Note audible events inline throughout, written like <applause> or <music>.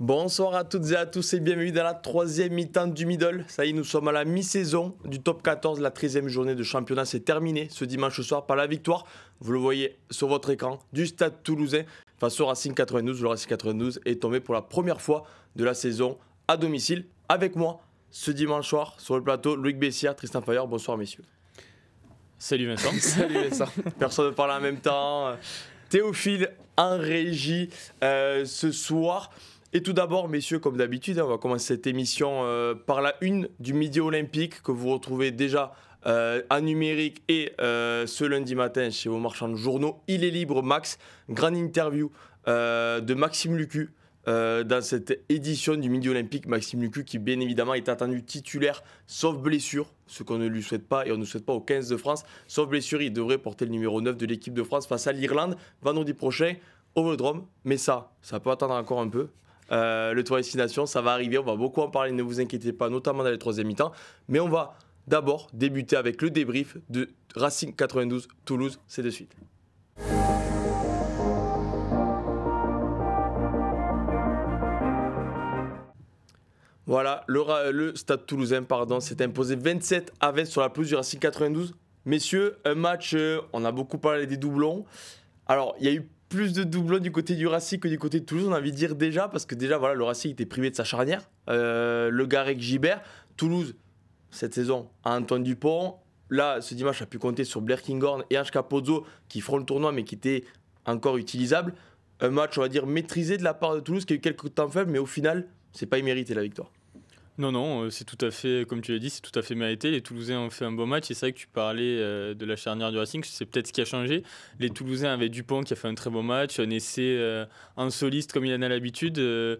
Bonsoir à toutes et à tous et bienvenue dans la troisième mi-temps du middle. Ça y est, nous sommes à la mi-saison du top 14. La 13e journée de championnat s'est terminée ce dimanche soir par la victoire, vous le voyez sur votre écran, du stade toulousain face au Racing 92. Le Racing 92 est tombé pour la première fois de la saison à domicile avec moi ce dimanche soir sur le plateau. Louis Bessière, Tristan Fayard, bonsoir messieurs. Salut Vincent. <laughs> Salut Vincent. Personne ne parle en même temps. Théophile en régie euh, ce soir. Et tout d'abord, messieurs, comme d'habitude, hein, on va commencer cette émission euh, par la une du Midi Olympique que vous retrouvez déjà euh, en numérique et euh, ce lundi matin chez vos marchands de journaux. Il est libre, Max. Grande interview de Maxime Lucu. dans cette édition du Midi Olympique, Maxime Lucu qui bien évidemment est attendu titulaire sauf blessure, ce qu'on ne lui souhaite pas et on ne souhaite pas aux 15 de France, sauf blessure, il devrait porter le numéro 9 de l'équipe de France face à l'Irlande vendredi prochain au mais ça, ça peut attendre encore un peu. Euh, le tour Destination, ça va arriver, on va beaucoup en parler, ne vous inquiétez pas, notamment dans les troisième mi-temps. Mais on va d'abord débuter avec le débrief de Racing 92 Toulouse, c'est de suite. Voilà, le, le Stade toulousain pardon, s'est imposé 27 à 20 sur la plus du Racing 92. Messieurs, un match, euh, on a beaucoup parlé des doublons. Alors, il y a eu plus de doublons du côté du Racing que du côté de Toulouse, on a envie de dire déjà, parce que déjà, voilà, le Racing était privé de sa charnière. Euh, le Garec Gibert, Toulouse, cette saison, a Antoine Dupont. Là, ce dimanche, a pu compter sur Blair Kinghorn et Ange Capozzo qui feront le tournoi, mais qui étaient encore utilisables. Un match, on va dire, maîtrisé de la part de Toulouse, qui a eu quelques temps faibles, mais au final, c'est pas immérité la victoire. Non, non, euh, c'est tout à fait, comme tu l'as dit, c'est tout à fait mérité. Les Toulousains ont fait un beau match. c'est vrai que tu parlais euh, de la charnière du Racing. C'est peut-être ce qui a changé. Les Toulousains avaient Dupont qui a fait un très beau match, un essai en euh, soliste comme il en a l'habitude. le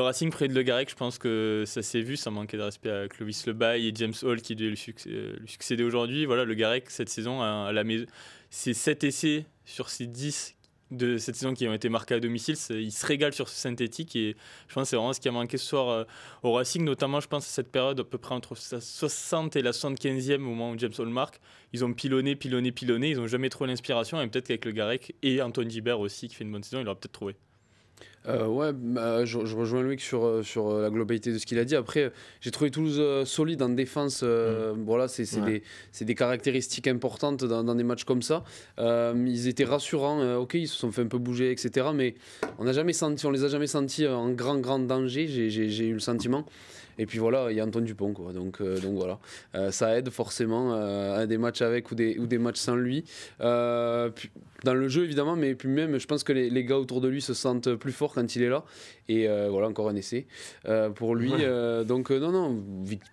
Racing près de Le Garec, je pense que ça s'est vu, ça manquait de respect à Clovis Bay et James Hall qui devait lui succéder aujourd'hui. Voilà, Le Garec, cette saison, à la maison, c'est 7 essais sur ses 10 de cette saison qui ont été marqués à domicile. Ils se régalent sur ce synthétique et je pense que c'est vraiment ce qui a manqué ce soir euh, au Racing, notamment je pense à cette période à peu près entre la 60 et la 75e au moment où James Hall Ils ont pilonné, pilonné, pilonné, ils n'ont jamais trouvé l'inspiration et peut-être qu'avec le Garek et Antoine Gibert aussi qui fait une bonne saison, il l'aura peut-être trouvé. Euh, ouais, bah, je, rejoins Loïc sur, euh, euh, la globalité de ce qu'il a dit. Après, j'ai trouvé Toulouse solide en défense. Voilà, mm. c'est des, caractéristiques importantes dans, des matchs comme ça. ils étaient rassurants. ok, ils se sont fait un peu bouger, etc. Mais on ne les a jamais sentis en grand, grand danger. J'ai eu le sentiment. Et puis voilà, il y a Antoine Dupont, quoi. Donc, euh, donc voilà, euh, ça aide forcément euh, à des matchs avec ou des, ou des matchs sans lui. dans le jeu évidemment, mais puis même, je pense que les, les, gars autour de lui se sentent plus forts quand il est là. Et voilà, encore un essai pour lui. donc non, non,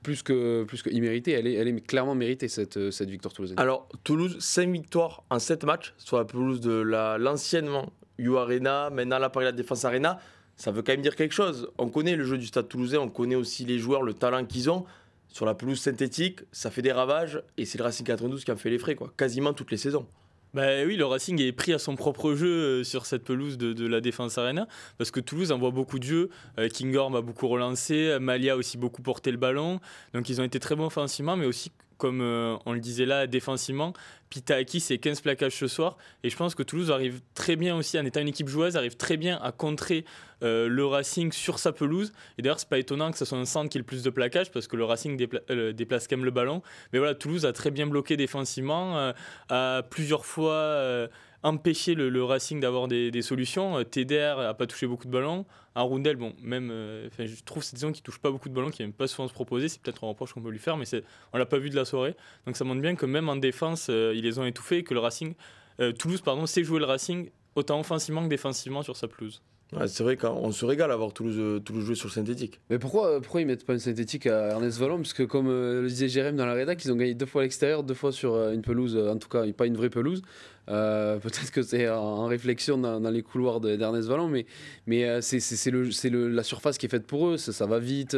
plus que, plus que immérité elle est, elle est clairement méritée cette, cette victoire toulousaine. Alors Toulouse, 5 victoires en 7 matchs soit la Toulouse de l'anciennement la, U Arena, maintenant la Paris La Défense Arena ça veut quand même dire quelque chose. On connaît le jeu du Stade Toulousain, on connaît aussi les joueurs, le talent qu'ils ont. Sur la pelouse synthétique, ça fait des ravages et c'est le Racing 92 qui en fait les frais, quoi, quasiment toutes les saisons. Ben oui, le Racing est pris à son propre jeu euh, sur cette pelouse de, la Défense Arena parce que Toulouse envoie beaucoup de jeux. Euh, Kingorm a beaucoup relancé, Malia a aussi beaucoup porté le ballon. Donc ils ont été très bons offensivement, mais aussi comme euh, on le disait là, défensivement. Pitaki, c'est 15 plaquages ce soir. Et je pense que Toulouse arrive très bien aussi, en étant une équipe joueuse, arrive très bien à contrer euh, le Racing sur sa pelouse. Et d'ailleurs, c'est pas étonnant que ce soit un centre qui ait le plus de plaquages, parce que le Racing euh, déplace quand même le ballon. Mais voilà, Toulouse a très bien bloqué défensivement, a plusieurs fois empêché le, Racing d'avoir des, solutions. TDR a pas touché beaucoup de ballons un Rundel, bon, même, euh, je trouve cette saison qui touche pas beaucoup de ballons, qui n'aiment pas souvent se proposer. C'est peut-être un reproche qu'on peut lui faire, mais on l'a pas vu de la soirée. Donc ça montre bien que même en défense, euh, ils les ont étouffés et que le Racing, euh, Toulouse, pardon, sait jouer le Racing autant offensivement que défensivement sur sa pelouse. c'est vrai qu'on se régale à voir Toulouse, euh, jouer sur le synthétique. Mais pourquoi, pourquoi ils mettent pas une synthétique à Ernest Vallon Parce que comme le disait Jérém dans la rédac, ils ont gagné deux fois à l'extérieur, deux fois sur une pelouse, en tout cas pas une vraie pelouse. Euh, peut-être que c'est en, réflexion dans, les couloirs d'Ernest Vallon, mais, mais euh, c'est la surface qui est faite pour eux. Ça, va vite.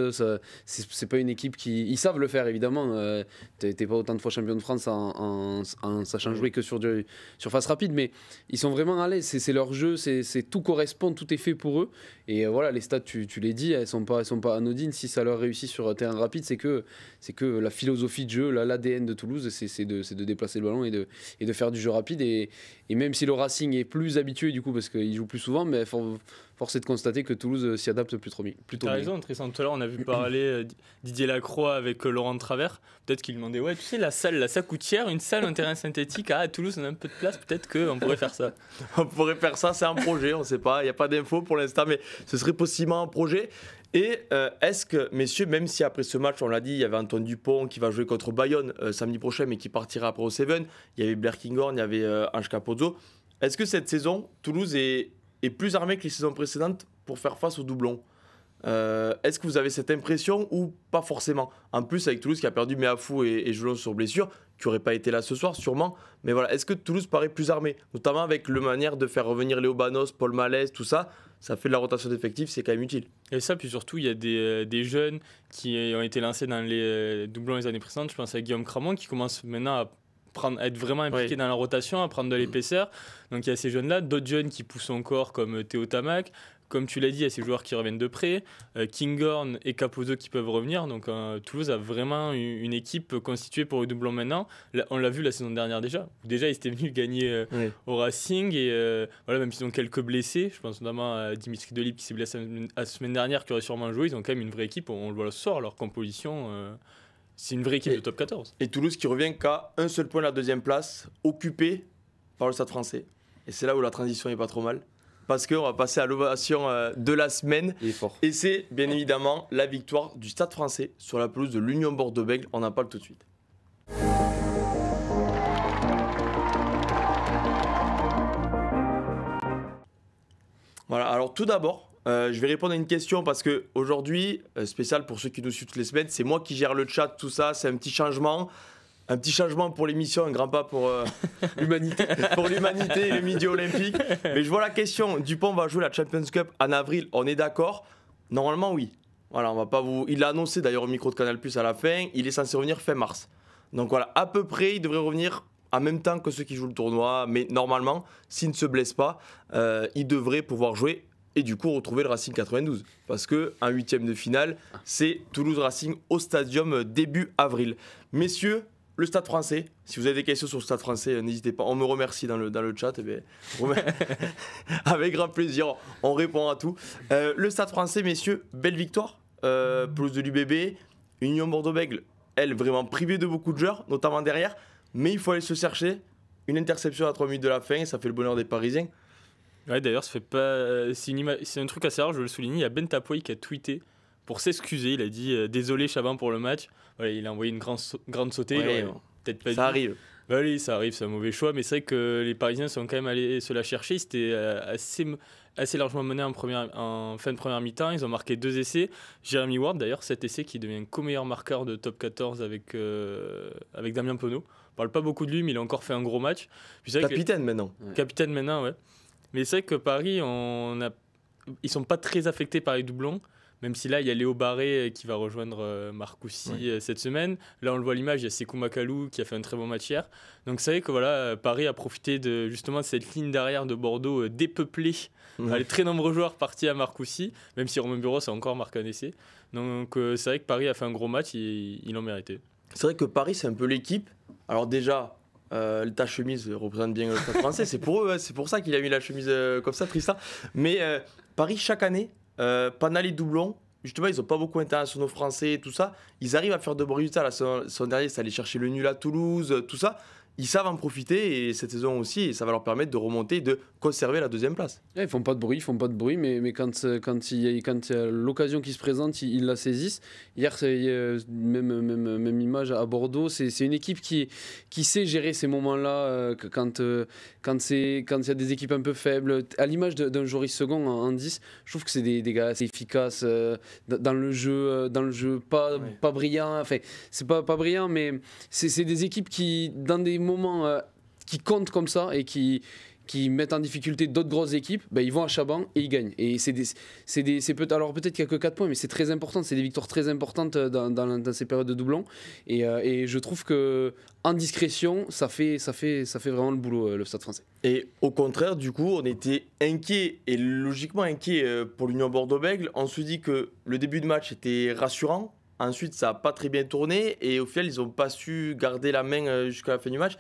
C'est pas une équipe qui. Ils savent le faire, évidemment. Euh, tu T'es pas autant de fois champion de France en, en, en sachant jouer que sur du, surface rapide, mais ils sont vraiment à l'aise. C'est leur jeu, c'est tout correspond, tout est fait pour eux. Et voilà, les stats, tu, tu les dis, elles sont pas, sont pas anodines. Si ça leur réussit sur terrain rapide, c'est que, que la philosophie de jeu, l'ADN de Toulouse, c'est de, déplacer le ballon et de, et de faire du jeu rapide. Et, et, même si le Racing est plus habitué du coup parce qu'il joue plus souvent, mais force est de constater que Toulouse s'y adapte plus trop as bien. raison, Tristan. Tout à l'heure, on a vu parler euh, Didier Lacroix avec euh, Laurent Travers. Peut-être qu'il demandait ouais, tu sais, la salle, la sacoutière, une salle, en terrain synthétique. Ah, à Toulouse, on a un peu de place. Peut-être qu'on pourrait faire ça. <laughs> on pourrait faire ça. C'est un projet. On ne sait pas. Il n'y a pas d'infos pour l'instant, mais ce serait possiblement un projet. Et euh, est-ce que, messieurs, même si après ce match, on l'a dit, il y avait Antoine Dupont qui va jouer contre Bayonne euh, samedi prochain, mais qui partira après au Seven, il y avait Blair Kinghorn, il y avait euh, Ange est-ce que cette saison, Toulouse est, plus armée que les saisons précédentes pour faire face au doublon Est-ce que vous avez cette impression ou pas forcément En plus, avec Toulouse qui a perdu Meafou et, et Joulon sur blessure, qui n'aurait pas été là ce soir sûrement, mais voilà, est-ce que Toulouse paraît plus armée Notamment avec le manière de faire revenir Léo Banos, Paul Malaise, tout ça ça fait de la rotation d'effectifs, c'est quand même utile. Et ça, puis surtout, il y a des, euh, jeunes qui ont été lancés dans les euh, doublons les années précédentes. Je pense à Guillaume Cramon qui commence maintenant à prendre, être vraiment impliqué dans la rotation, à prendre de l'épaisseur. Donc il y a ces jeunes-là, d'autres jeunes qui poussent encore comme Théo Tamac, comme tu l'as dit, il y a ces joueurs qui reviennent de près, euh, Kinghorn et Capozo qui peuvent revenir. Donc euh, Toulouse a vraiment une, équipe constituée pour le doublon maintenant. on l'a vu la saison dernière déjà. Déjà, ils étaient venus <laughs> gagner euh, au Racing. Et voilà, même s'ils ont quelques blessés, je pense notamment à Dimitri Delip qui s'est blessé la semaine dernière, qui aurait sûrement joué. Ils ont quand même une vraie équipe. On, le voit le soir, leur composition. c'est une vraie équipe de top 14. Et Toulouse qui revient qu'à un seul point de la deuxième place, occupée par le Stade français. Et c'est là où la transition n'est pas trop mal parce qu'on va passer à l'ovation euh, de la semaine. Et c'est bien évidemment la victoire du Stade français sur la pelouse de l'Union Bordeaux-Bègles. On en parle tout de suite. Voilà, alors tout d'abord, euh, je vais répondre à une question parce que aujourd'hui, euh, spécial pour ceux qui nous suivent toutes les semaines, c'est moi qui gère le chat, tout ça, c'est un petit changement un petit changement pour l'émission, un grand pas pour euh, <laughs> l'humanité, pour l'humanité et les midi olympiques. Mais je vois la question. Dupont va jouer la Champions Cup en avril. On est d'accord Normalement, oui. Voilà, on va pas vous. Il l'a annoncé d'ailleurs au micro de Canal Plus à la fin. Il est censé revenir fin mars. Donc voilà, à peu près, il devrait revenir en même temps que ceux qui jouent le tournoi. Mais normalement, s'il ne se blesse pas, euh, il devrait pouvoir jouer et du coup retrouver le Racing 92. Parce que un huitième de finale, c'est Toulouse Racing au Stadium euh, début avril. Messieurs, le Stade français. Si vous avez des questions sur le Stade français, euh, n'hésitez pas. On me remercie dans le, dans le chat. Et eh <laughs> avec grand plaisir, on répond à tout. Euh, le Stade français, messieurs, belle victoire. Euh, plus de l'UBB, Union Bordeaux-Bègle, elle vraiment privée de beaucoup de joueurs, notamment derrière. Mais il faut aller se chercher. Une interception à 3 minutes de la fin, ça fait le bonheur des Parisiens. Ouais, d'ailleurs, pas. C'est, un truc assez rare, je le souligner. Il y a Ben Tapoy qui a tweeté pour s'excuser. Il a dit euh, désolé Chaban pour le match. il a envoyé une grande sautée. peut Ça arrive. Bah oui, ça arrive, c'est un mauvais choix, mais c'est vrai que les Parisiens sont quand même allés se la chercher. C'était euh, assez, assez largement mené en, première, en fin de première mi-temps. Ils ont marqué deux essais. Jeremy Ward, d'ailleurs, cet essai qui devient co-meilleur marqueur de top 14 avec, euh, avec Damien Penaud. On parle pas beaucoup de lui, mais il a encore fait un gros match. Puis capitaine maintenant. Capitaine maintenant, ouais. Mais c'est vrai que Paris, on a, ils sont pas très affectés par les doublons. Même si là, il y a Léo Barré euh, qui va rejoindre euh, Marcoussi euh, cette semaine. Là, on le voit à l'image, il y a Sekou Makalou qui a fait un très bon match hier. Donc, c'est vrai que voilà, Paris a profité de, justement de cette ligne d'arrière de Bordeaux dépeuplée. Les très nombreux joueurs partis à Marcoussi, même si Romain Bureau a encore marqué un essai. Donc, c'est vrai que Paris a fait un gros match, il en méritait. C'est vrai que Paris, c'est un peu l'équipe. Alors, déjà, ta chemise représente bien le français. c'est pour eux, hein. c'est pour ça qu'il a mis la chemise comme ça, Tristan. Hein. Mais Paris, chaque année, euh, pendant Doublon, justement, ils n'ont pas beaucoup internationaux français et tout ça. Ils arrivent à faire de bons résultats. La son, son dernier, c'est aller chercher le nul à Toulouse, euh, tout ça ils savent en profiter et cette saison aussi, ça va leur permettre de remonter et de conserver la deuxième place. Ouais, ils font pas de bruit, ils font pas de bruit, mais, mais quand, euh, quand il quand l'occasion qui se présente, ils, la saisissent. Hier, c'est euh, même, même, même image à Bordeaux, c'est, une équipe qui, qui sait gérer ces moments-là euh, quand, quand, c'est, quand il y a des équipes un peu faibles. À l'image d'un Joris Second en, 10, je trouve que c'est des, des, gars assez efficaces dans le jeu, dans le jeu pas, pas brillant, enfin, c'est pas, pas brillant, mais c'est, des équipes qui, dans des moments euh, qui compte comme ça et qui, qui mettent en difficulté d'autres grosses équipes, ben, ils vont à Chaban et ils gagnent. Et c'est c'est peut, alors peut-être quelques 4 points, mais c'est très important. C'est des victoires très importantes euh, dans, dans, ces périodes de doublons. Et, euh, et, je trouve que en discrétion, ça fait, ça fait, ça fait vraiment le boulot, le Stade français. Et au contraire, du coup, on était inquiet, et logiquement inquiet pour l'Union bordeaux bègles On se dit que le début de match était rassurant, Ensuite, ça n'a pas très bien tourné et au final, ils n'ont pas su garder la main euh, jusqu'à la fin du match.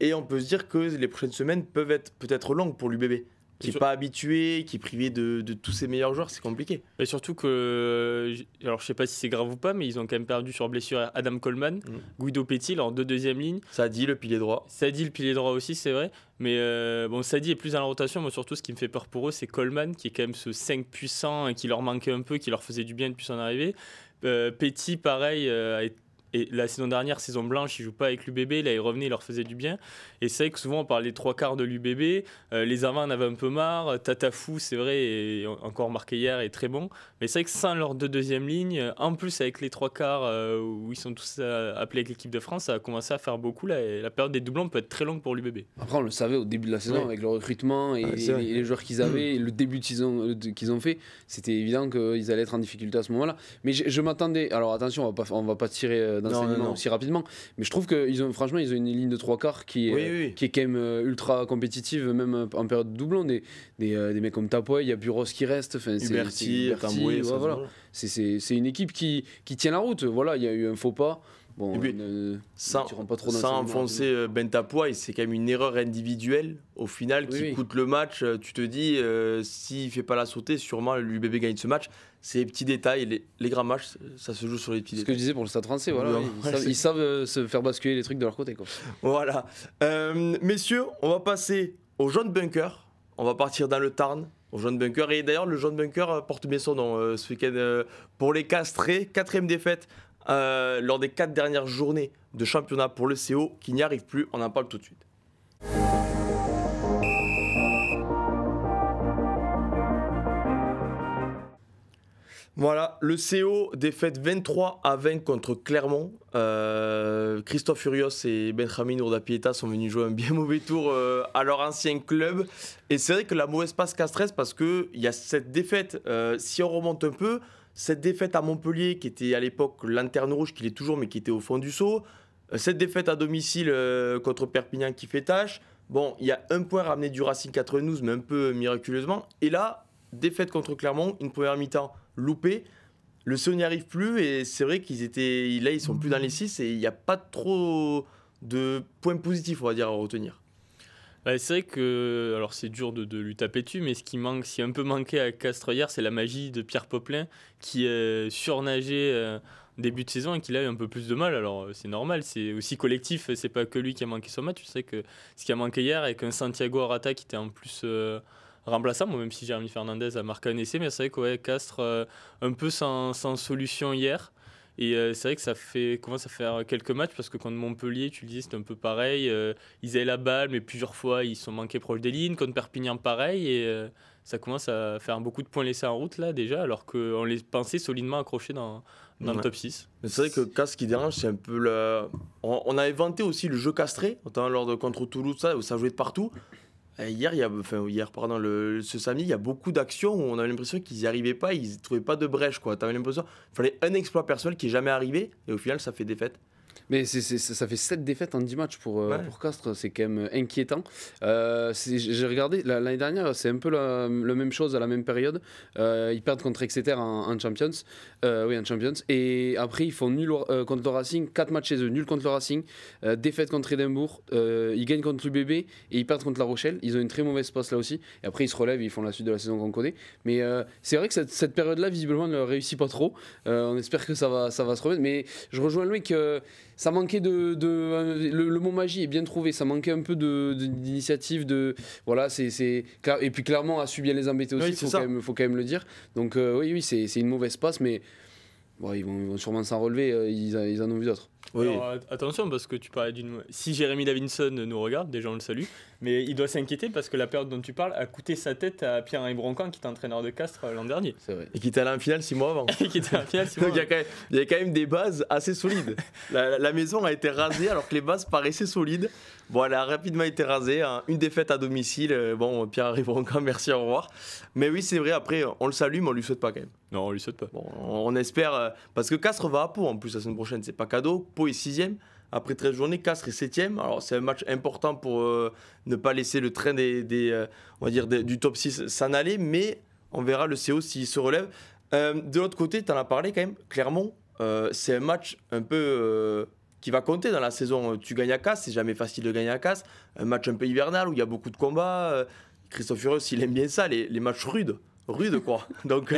Et on peut se dire que les prochaines semaines peuvent être peut-être longues pour l'UBB qui n'est pas habitué, qui est privé de, tous ses meilleurs joueurs, c'est compliqué. Et surtout que, alors je sais pas si c'est grave ou pas, mais ils ont quand même perdu sur blessure Adam Coleman, mm. Guido Petit, en deux deuxième ligne. Sadi, le pilier droit. Sadi, le pilier droit aussi, c'est vrai. Mais euh, bon, Sadi est plus à la rotation. Moi, surtout, ce qui me fait peur pour eux, c'est Coleman, qui est quand même ce 5 puissant et hein, qui leur manquait un peu, qui leur faisait du bien depuis son arrivée. Euh, Petit, pareil, euh, a été et la saison dernière, saison blanche, il joue pas avec l'UBB. Là, il revenait, il leur faisait du bien. Et c'est vrai que souvent, on parlait trois quarts de l'UBB. Euh, les avants en avaient un peu marre. Tatafou, c'est vrai, est encore marqué hier, est très bon. Mais c'est vrai que sans leur deux deuxième ligne, en plus avec les trois quarts euh, où ils sont tous euh, appelés avec l'équipe de France, ça a commencé à faire beaucoup. la période des doublons peut être très longue pour l'UBB. Après, on le savait au début de la saison avec le recrutement et, ah, les joueurs qu'ils avaient, le début qu'ils ont, qu'ils ont fait, c'était évident qu'ils allaient être en difficulté à ce moment-là. Mais je, je m'attendais. Alors attention, on va pas, va pas tirer d'enseignement aussi rapidement. Mais je trouve qu'ils ont, franchement, ils ont une ligne de trois quarts qui est, qui est quand même euh, ultra compétitive, même euh, en période de doublon. Des, des, euh, des mecs comme Tapoy, il y a Buros qui reste. Huberti, voilà. C'est une équipe qui, qui tient la route. Voilà, il y a eu un faux pas. Bon, sans, pas trop sans euh, c'est quand même une erreur individuelle au final qui coûte le match. Euh, tu te dis, euh, s'il ne fait pas la sauter, sûrement l'UBB gagne ce match. C'est les petits détails, les, les, grands matchs, ça se joue sur les petits détails. Ce que je disais pour le Stade français, voilà, ils, savent, se faire basculer les trucs de leur côté. Quoi. Voilà. messieurs, on va passer au jaune bunker. On va partir dans le Tarn au jaune bunker. Et d'ailleurs, le jaune bunker porte bien son nom ce week-end pour les castrés. Quatrième défaite euh, lors des quatre dernières journées de championnat pour le CO qui n'y arrive plus. On en parle tout de suite. Voilà, le CO défaite 23 à 20 contre Clermont. Euh, Christophe Furios et Benjamin Urdapieta sont venus jouer un bien <laughs> mauvais tour euh, à leur ancien club. Et c'est vrai que la mauvaise passe casse parce qu'il y a cette défaite. si on remonte un peu, cette défaite à Montpellier, qui était à l'époque lanterne rouge, qui l'est toujours, mais qui était au fond du seau. Euh, cette défaite à domicile euh, contre Perpignan qui fait tâche. Bon, il y a un point ramené du Racing 92, mais un peu miraculeusement. Et là, défaite contre Clermont, une première mi-temps loupée. Le son n'y arrive plus et c'est vrai qu'ils étaient là, ils sont plus dans les 6 et il n'y a pas trop de points positifs, on va dire, à retenir. Bah, c'est vrai que alors c'est dur de, lui taper dessus, mais ce qui manque, si un peu manqué à Castres hier, c'est la magie de Pierre Popelin, qui est euh, surnagé euh, début de saison et qui a eu un peu plus de mal. Alors euh, c'est normal, c'est aussi collectif, c'est pas que lui qui a manqué son match. Tu sais que ce qui a manqué hier avec un Santiago Arata qui était en plus remplaçable, même si Jeremy Fernandez a marqué un essai, mais c'est vrai que un peu sans solution hier. Et euh, c'est vrai que ça fait, commence à faire quelques matchs parce que contre Montpellier, tu le dis, c'était un peu pareil. Euh, ils avaient la balle, mais plusieurs fois, ils sont manqués proche des lignes. Contre Perpignan, pareil. Et euh, ça commence à faire beaucoup de points laissés en route, là, déjà, alors qu'on les pensait solidement accrochés dans, dans le top 6. C'est vrai que Casse, ce qui dérange, c'est un peu le. On, avait vanté aussi le jeu castré, notamment lors de contre Toulouse, ça, où ça jouait de partout. Eh, hier, il y a, hier pardon, le, ce samedi, il y a beaucoup d'actions où on avait l'impression qu'ils n'y arrivaient pas, ils ne trouvaient pas de brèche. Tu l'impression fallait un exploit personnel qui n'est jamais arrivé, et au final, ça fait défaite. Mais ça fait 7 défaites en 10 matchs pour, euh, pour Castres, c'est quand même euh, inquiétant. Euh, j'ai regardé l'année dernière, c'est un peu la, même chose à la même période. ils perdent contre Exeter en, Champions. oui, en Champions. Et après, ils font nul contre le Racing, 4 matchs chez eux, nul contre le Racing, défaite contre Edimbourg, ils gagnent contre le Bébé et ils perdent contre La Rochelle. Ils ont une très mauvaise passe là aussi. Et après, ils se relèvent, ils font la suite de la saison qu'on connaît. Mais c'est vrai que cette, cette période-là, visiblement, ne réussit pas trop. on espère que ça va, ça va se remettre. Mais je rejoins Louis que ça manquait de, de le, mot magie est bien trouvé. Ça manquait un peu d'initiative de, voilà, c'est et puis clairement a su bien les embêter aussi. faut, quand même, le dire. Donc euh, oui, oui, c'est une mauvaise passe, mais ils, vont, ils, vont, sûrement s'en relever. Euh, ils, ils en ont vu d'autres attention, parce que tu parlais d'une. Si Jérémy Davinson nous regarde, déjà on le salue, mais il doit s'inquiéter parce que la période dont tu parles a coûté sa tête à Pierre-Henri Broncan, qui était entraîneur de Castres euh, l'an dernier. Et qui était allé en finale six mois avant. Donc il y, a quand même des bases assez solides. la, maison a été rasée alors que les bases paraissaient solides. Bon, elle a rapidement été rasée. Hein. Une défaite à domicile. Euh, bon, Pierre-Henri Broncan, merci, au revoir. Mais oui, c'est vrai, après, on le salue, mais on lui souhaite pas quand même. Non, on lui souhaite pas. on espère. Euh, parce que Castres va à Pau en plus la semaine prochaine, c'est pas cadeau. Pau est sixième, après 13 journées, Castres est 7 Alors c'est un match important pour euh, ne pas laisser le train des, euh, on va dire du top 6 s'en aller, mais on verra le CO s'il se relève. Euh, de l'autre côté, tu en as parlé quand même, Clermont, c'est un match un peu qui va compter dans la saison. Tu gagnes à Castres, c'est jamais facile de gagner à Castres. Un match un peu hivernal où il y a beaucoup de combats. Christophe Hureux, il aime bien ça, les, les matchs rudes. Rudes quoi. <laughs> donc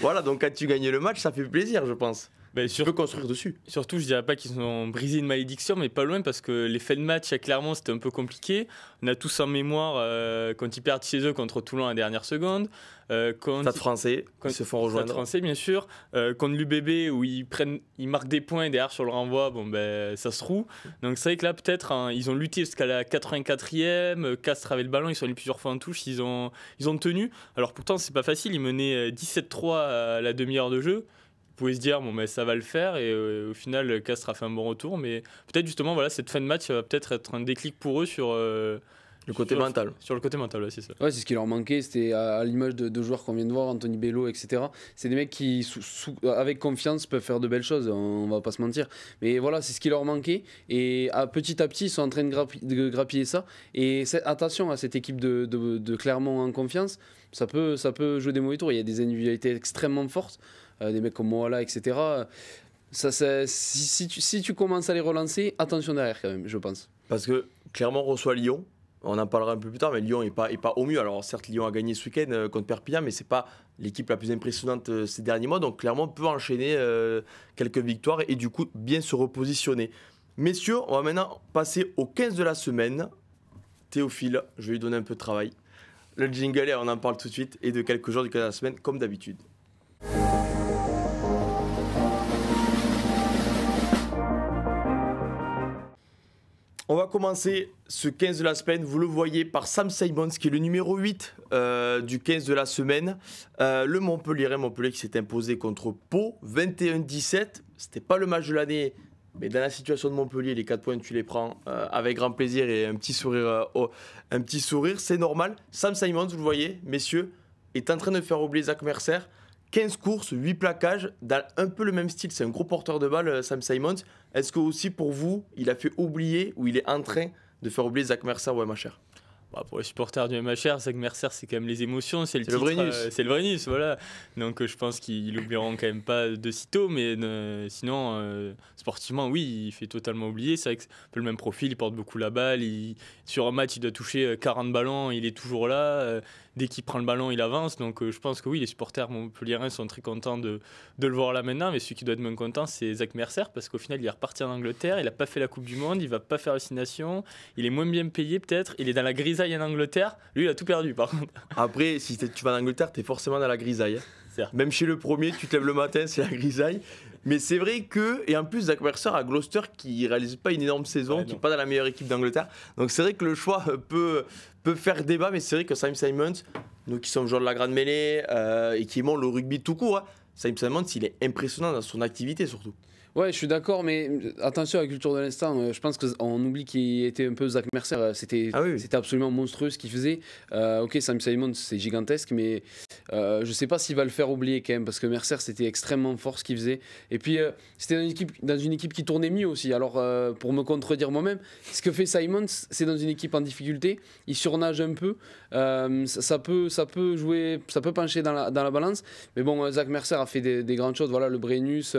voilà, donc quand tu gagnes le match, ça fait plaisir, je pense. Bah, sur... construire dessus. Surtout, je dirais pas qu'ils ont brisé une malédiction, mais pas loin parce que les fins de match, clairement, c'était un peu compliqué. On a tous en mémoire euh, quand ils perdent chez eux contre Toulon à la dernière seconde. Euh, quand français, quand ils se font rejoindre. Stade français, bien sûr. Euh, contre l'UBB, où ils, prennent, ils marquent des points et derrière sur le renvoi, bon, ben, ça se roue. Donc c'est vrai que là, peut-être, hein, ils ont lutté jusqu'à la 84e. Castres avait le ballon, ils sont allés plusieurs fois en touche, ils ont, ils ont tenu. Alors pourtant, c'est pas facile. Ils menaient 17-3 euh, à la demi-heure de jeu. Vous pouvez se dire bon mais ça va le faire et euh, au final Castres a fait un bon retour mais peut-être justement voilà cette fin de match va peut-être être un déclic pour eux sur euh, le côté mental. Sur le côté mental, c'est ça. Ouais, c'est ce qui leur manquait. C'était à, l'image de deux joueurs qu'on vient de voir, Anthony Bello, etc. C'est des mecs qui, avec confiance, peuvent faire de belles choses. Hein, on, ne va pas se mentir. Mais voilà, c'est ce qui leur manquait. Et à, petit à petit, ils sont en train de, grappiller ça. Et attention à cette équipe de, de, Clermont en confiance. Ça peut, ça peut jouer des mauvais tours. Il y a des individualités extrêmement fortes. Euh, des mecs comme Moala, etc. si, tu, commences à les relancer, attention derrière quand même, je pense. Parce que clairement, on reçoit Lyon. On en parlera un peu plus tard, mais Lyon n'est pas, est pas au mieux. Alors certes, Lyon a gagné ce week-end euh, contre Perpignan, mais c'est pas l'équipe la plus impressionnante euh, ces derniers mois. Donc clairement, on peut enchaîner quelques victoires et du coup bien se repositionner. Messieurs, on va maintenant passer au 15 de la semaine. Théophile, je vais lui donner un peu de travail. Le jingle, et on en parle tout de suite, et de quelques jours du 15 de la semaine, comme d'habitude. On va commencer ce 15 de la semaine, vous le voyez, par Sam Simons, qui est le numéro 8 euh, du 15 de la semaine. Euh, le Montpellier, Montpellier qui s'est imposé contre Pau, 21-17. C'était pas le match de l'année, mais dans la situation de Montpellier, les 4 points, tu les prends euh, avec grand plaisir et un petit sourire. un petit sourire, c'est normal. Sam Simons, vous le voyez, messieurs, est en train de faire oublier Zach Mercer. 15 courses, 8 plaquages, dans un peu le même style. C'est un gros porteur de balle, Sam Simons. Est-ce que aussi pour vous, il a fait oublier ou il est en train de faire oublier Zach Mercer ou MHR bah pour les supporters du MHR, Zach Mercer, c'est quand même les émotions, c'est le, le, c'est le vrai euh, voilà. Donc euh, je pense qu'ils l'oublieront quand même pas de sitôt, mais euh, sinon, sportivement, oui, il fait totalement oublier. C'est vrai que un peu le même profil, il porte beaucoup la balle. sur un match, il doit toucher 40 ballons, il est toujours là dès qu'il prend le ballon, il avance. Donc euh, je pense que oui, les supporters montpelliérains sont très contents de, le voir là maintenant. Mais celui qui doit être moins content, c'est Zach Mercer parce qu'au final, il est reparti en Angleterre. Il n'a pas fait la Coupe du Monde, il va pas faire Nations, Il est moins bien payé peut-être. Il est dans la grisaille en Angleterre. Lui, il a tout perdu par contre. <laughs> Après, si tu vas en Angleterre, tu es forcément dans la grisaille. Hein. Même chez le premier, tu te lèves le matin, c'est la grisaille. Mais c'est vrai que, et en plus, Zach Mercer à Gloucester qui réalise pas une énorme saison, ah qui n'est pas dans la meilleure équipe d'Angleterre. Donc c'est vrai que le choix peut, peut faire débat, mais c'est vrai que Sam Simons, nous qui sommes joueurs de la grande mêlée euh, et qui aimons le rugby tout court, hein, Simons, il est impressionnant dans son activité surtout. Ouais, je suis d'accord, mais attention à la culture de l'instant. Euh, je pense qu'on oublie qu'il était un peu Zach Mercer. Euh, c'était ah c'était absolument monstrueux ce qu'il faisait. Euh, ok, Sam Simon, c'est gigantesque, mais euh, je sais pas s'il va le faire oublier quand même, parce que Mercer, c'était extrêmement fort ce qu'il faisait. Et puis, c'était dans une, équipe, dans une équipe qui tournait mieux aussi. Alors, pour me contredire moi-même, ce que fait Simon, c'est dans une équipe en difficulté. Il surnage un peu. Ça, peut, ça peut jouer, ça peut pencher dans la, balance. Mais bon, Zach Mercer a fait des, des grandes choses. Voilà, le Brennus.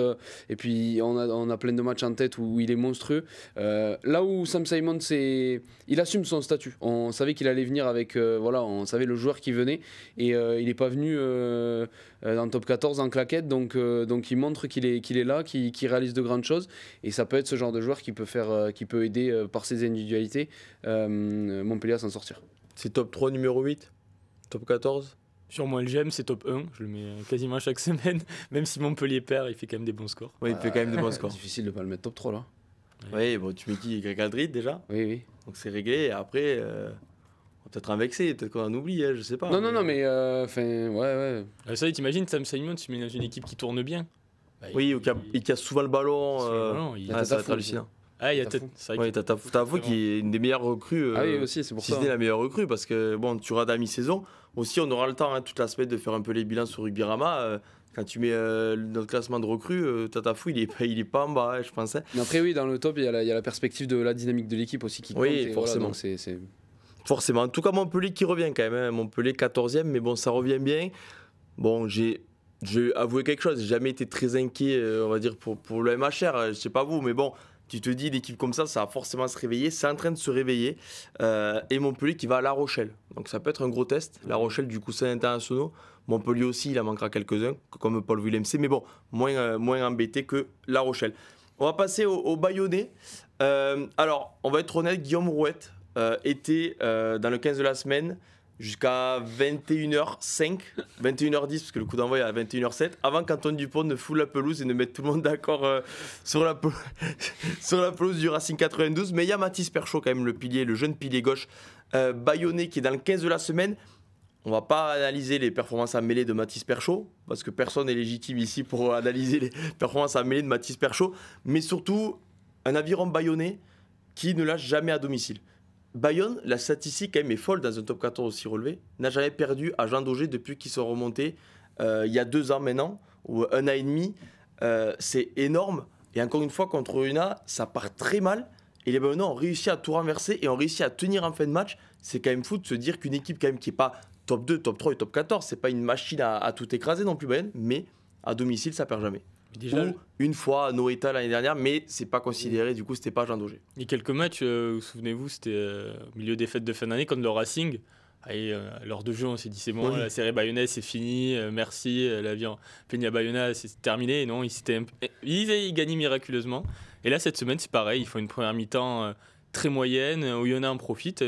et puis, on a, plein de matchs en tête où il est monstrueux. Euh, là où Sam Simon, il assume son statut. On savait qu'il allait venir avec, euh, voilà, on savait le joueur qui venait et euh, il n'est pas venu dans le top 14 en claquette, donc, donc il montre qu'il est, est là, qu'il réalise de grandes choses et ça peut être ce genre de joueur qui peut faire, qui peut aider par ses individualités Montpellier à s'en sortir. C'est top 3 numéro 8 Top 14 sur moi, le GM, c'est top 1. Je le mets euh, quasiment chaque semaine. <laughs> Même si Montpellier perd, il fait quand même des bons scores. Oui, il fait quand même des bons scores. Difficile de pas le mettre top 3 là. Oui, bon, tu mets qui Greg déjà Oui, oui. Donc c'est réglé. Et après, euh, on peut-être un vexé, peut-être qu'on en oublie, hein, je sais pas. Non, non, non, euh, mais enfin, euh, ouais, ouais. Ah, ça, t'imagines Sam Simon, tu mets dans une équipe qui tourne bien. Bah, oui, il, casse souvent le ballon. ça va être hallucinant. Ah, il y a est une des meilleures recrues. Ah euh, aussi, c'est si ce n'est la hein. meilleure recrue, parce que bon, tu auras la mi-saison. Aussi, on aura le temps hein, toute la semaine de faire un peu les bilans sur rugby euh, quand tu mets euh, notre classement de recrues, Tatafou, il est, pas, il est pas en bas, hein, je pensais. Mais après, oui, dans le top, il y, a la, perspective de la dynamique de l'équipe aussi qui compte. forcément. c'est, Forcément. En tout cas, Montpellier qui revient quand même. Montpellier 14e, mais bon, ça revient bien. Bon, j'ai. Je vais quelque chose, j'ai jamais été très inquiet, on va dire, pour, pour le MHR, je sais pas vous, mais bon, tu te dis, l'équipe comme ça, ça va forcément se réveiller. C'est en train de se réveiller. Euh, et Montpellier qui va à La Rochelle. Donc ça peut être un gros test. La Rochelle du coup, coussin international. Montpellier aussi, il en manquera quelques-uns, comme Paul Willem Mais bon, moins, euh, moins embêté que La Rochelle. On va passer au, Bayonnais. Euh, alors, on va être honnête, Guillaume Rouette était dans le 15 de la semaine jusqu'à 21h05, 21h10, parce que le coup d'envoi est à 21h07, avant qu'Antoine Dupont ne foule la pelouse et ne mette tout le monde d'accord euh, sur, la <laughs> sur la pelouse du Racing 92. Mais il y a Mathis Perchaud, quand même, le pilier, le jeune pilier gauche, euh, qui est dans le 15 de la semaine. On va pas analyser les performances à mêlée de Mathis Perchaud, parce que personne n'est légitime ici pour analyser les performances à mêlée de Mathis Perchaud, mais surtout un aviron bayonnais qui ne lâche jamais à domicile. Bayonne, la statistique quand même est folle dans un top 14 aussi relevé, n'a jamais perdu à Jean Daugé depuis qu'ils sont remontés euh, il y a deux ans maintenant, ou un an et demi. Euh, c'est énorme. Et encore une fois, contre Una, ça part très mal. Et les Bayonnais ont réussi à tout renverser et ont réussi à tenir en fin de match. C'est quand même fou de se dire qu'une équipe quand même qui n'est pas top 2, top 3 et top 14, c'est pas une machine à, tout écraser non plus Bayonne, mais à domicile, ça perd jamais. Déjà, une fois à Noeta l'année dernière, mais c'est pas considéré, du coup, c'était pas Jean Daugé. a quelques matchs, vous euh, souvenez-vous, c'était euh, au milieu des fêtes de fin d'année, comme le Racing. Et euh, de jeu, on s'est dit c'est bon, la série Bayonnaise c'est fini, merci, la vie en Peña Bayona c'est terminé. non, ils, imp... Eh, ils, miraculeusement. Et là, cette semaine, c'est pareil, ils font une première mi-temps très moyenne. Oyonnax en profite,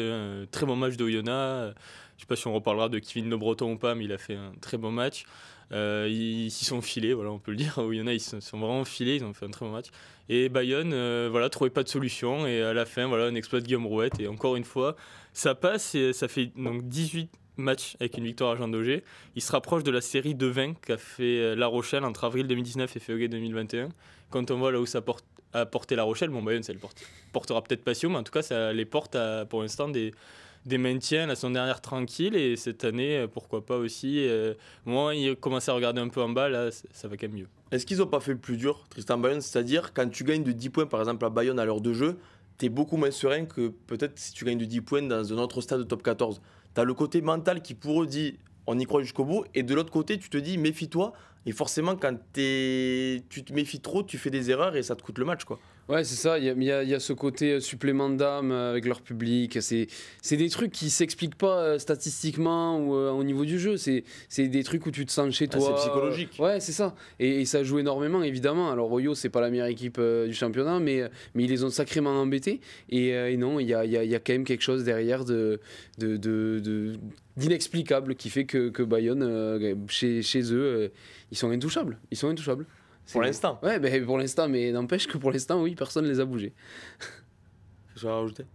très bon match d'Oyonnax. Je sais pas si on reparlera de Kevin Le Breton ou pas, mais il a fait un très bon match. Euh, ils s'y sont filés, voilà, on peut le dire. <laughs> Il y en a, ils se sont vraiment filés, ils ont fait un très bon match. Et Bayonne, euh, voilà, trouvait pas de solution. Et à la fin, voilà, un exploit Guillaume Rouette. Et encore une fois, ça passe et ça fait donc 18 matchs avec une victoire à Jean Daugé. Il se rapproche de la série de 20 qu'a fait euh, La Rochelle entre avril 2019 et février 2021. Quand on voit là où ça porte, a porté La Rochelle, bon, Bayonne, ça le portera peut-être si mais en tout cas, ça les porte pour l'instant des des maintiens la saison dernière tranquille et cette année, euh, pourquoi pas aussi. Euh, moi, il commence à regarder un peu en bas, là, ça va quand même mieux. Est-ce qu'ils n'ont pas fait le plus dur, Tristan Bayonne C'est-à-dire, quand tu gagnes de 10 points, par exemple, à Bayonne à l'heure de jeu, tu es beaucoup moins serein que peut-être si tu gagnes de 10 points dans un autre stade de top 14. Tu as le côté mental qui, pour eux, dit on y croit jusqu'au bout, et de l'autre côté, tu te dis méfie-toi, et forcément, quand tu te méfies trop, tu fais des erreurs et ça te coûte le match. quoi. Ouais, c'est ça. Il y, a ce côté euh, supplément d'âme euh, avec leur public. C'est des trucs qui s'expliquent pas euh, statistiquement ou au niveau du jeu. C'est des trucs où tu te sens chez ah, toi. c'est psychologique. ouais, c'est ça. Et, ça joue énormément, évidemment. Alors, Royo, c'est pas la meilleure équipe du championnat, mais, mais ils les ont sacrément embêtés. Et, non, il y a, y a, quand même quelque chose derrière de, de, d'inexplicable qui fait que, Bayonne, chez, chez eux, ils sont intouchables. Ils sont intouchables. Pour l'instant. Ouais, ben, pour l'instant, mais n'empêche que pour l'instant, oui, personne ne les a bougés. Je <laughs> vais rajouter.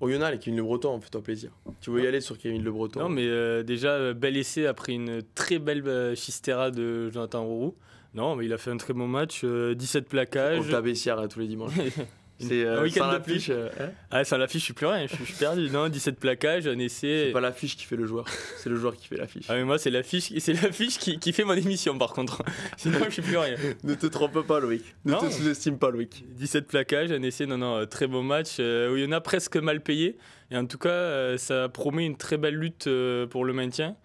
Oyonnax et Kevin Le Breton, fait toi plaisir. Tu veux y aller sur Kevin Le Breton Non, mais euh, déjà, euh, bel essai après une très belle euh, chistera de Jonathan Rourou. Non, mais il a fait un très bon match, 17 plaquages. On tape Sierra tous les dimanches. <laughs> <laughs> C'est euh, sans l'affiche. Euh, hein. ah, sans l'affiche, je suis plus rien, je suis, perdu. Non, 17 plaquages, un essai. C'est pas l'affiche qui fait le joueur, c'est le joueur qui fait l'affiche. Ah, mais moi, c'est l'affiche qui, qui fait mon émission, par contre. <laughs> Sinon, je suis plus rien. ne te trompe pas, Loïc. Ne te sous-estime pas, Loïc. 17 plaquages, un essai, non, non, euh, très beau match. il y en a presque mal payé. Et en tout cas, ça promet une très belle lutte pour le maintien.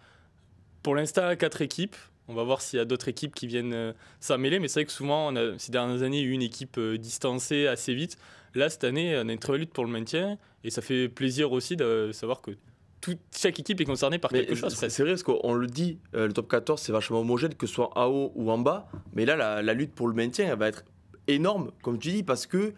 Pour l'instant, 4 équipes. On va voir s'il y a d'autres équipes qui viennent euh, s'en mêler. Mais c'est vrai que souvent, on ces dernières années, a eu une équipe euh, distancée assez vite. Là, cette année, on a une très belle lutte pour le maintien. Et ça fait plaisir aussi de savoir que chaque équipe est concernée par quelque chose. C'est vrai, parce qu'on le dit, euh, le top 14, c'est vachement homogène, que ce soit en haut ou en bas. Mais là, la, la lutte pour le maintien, elle va être énorme, comme tu dis, parce que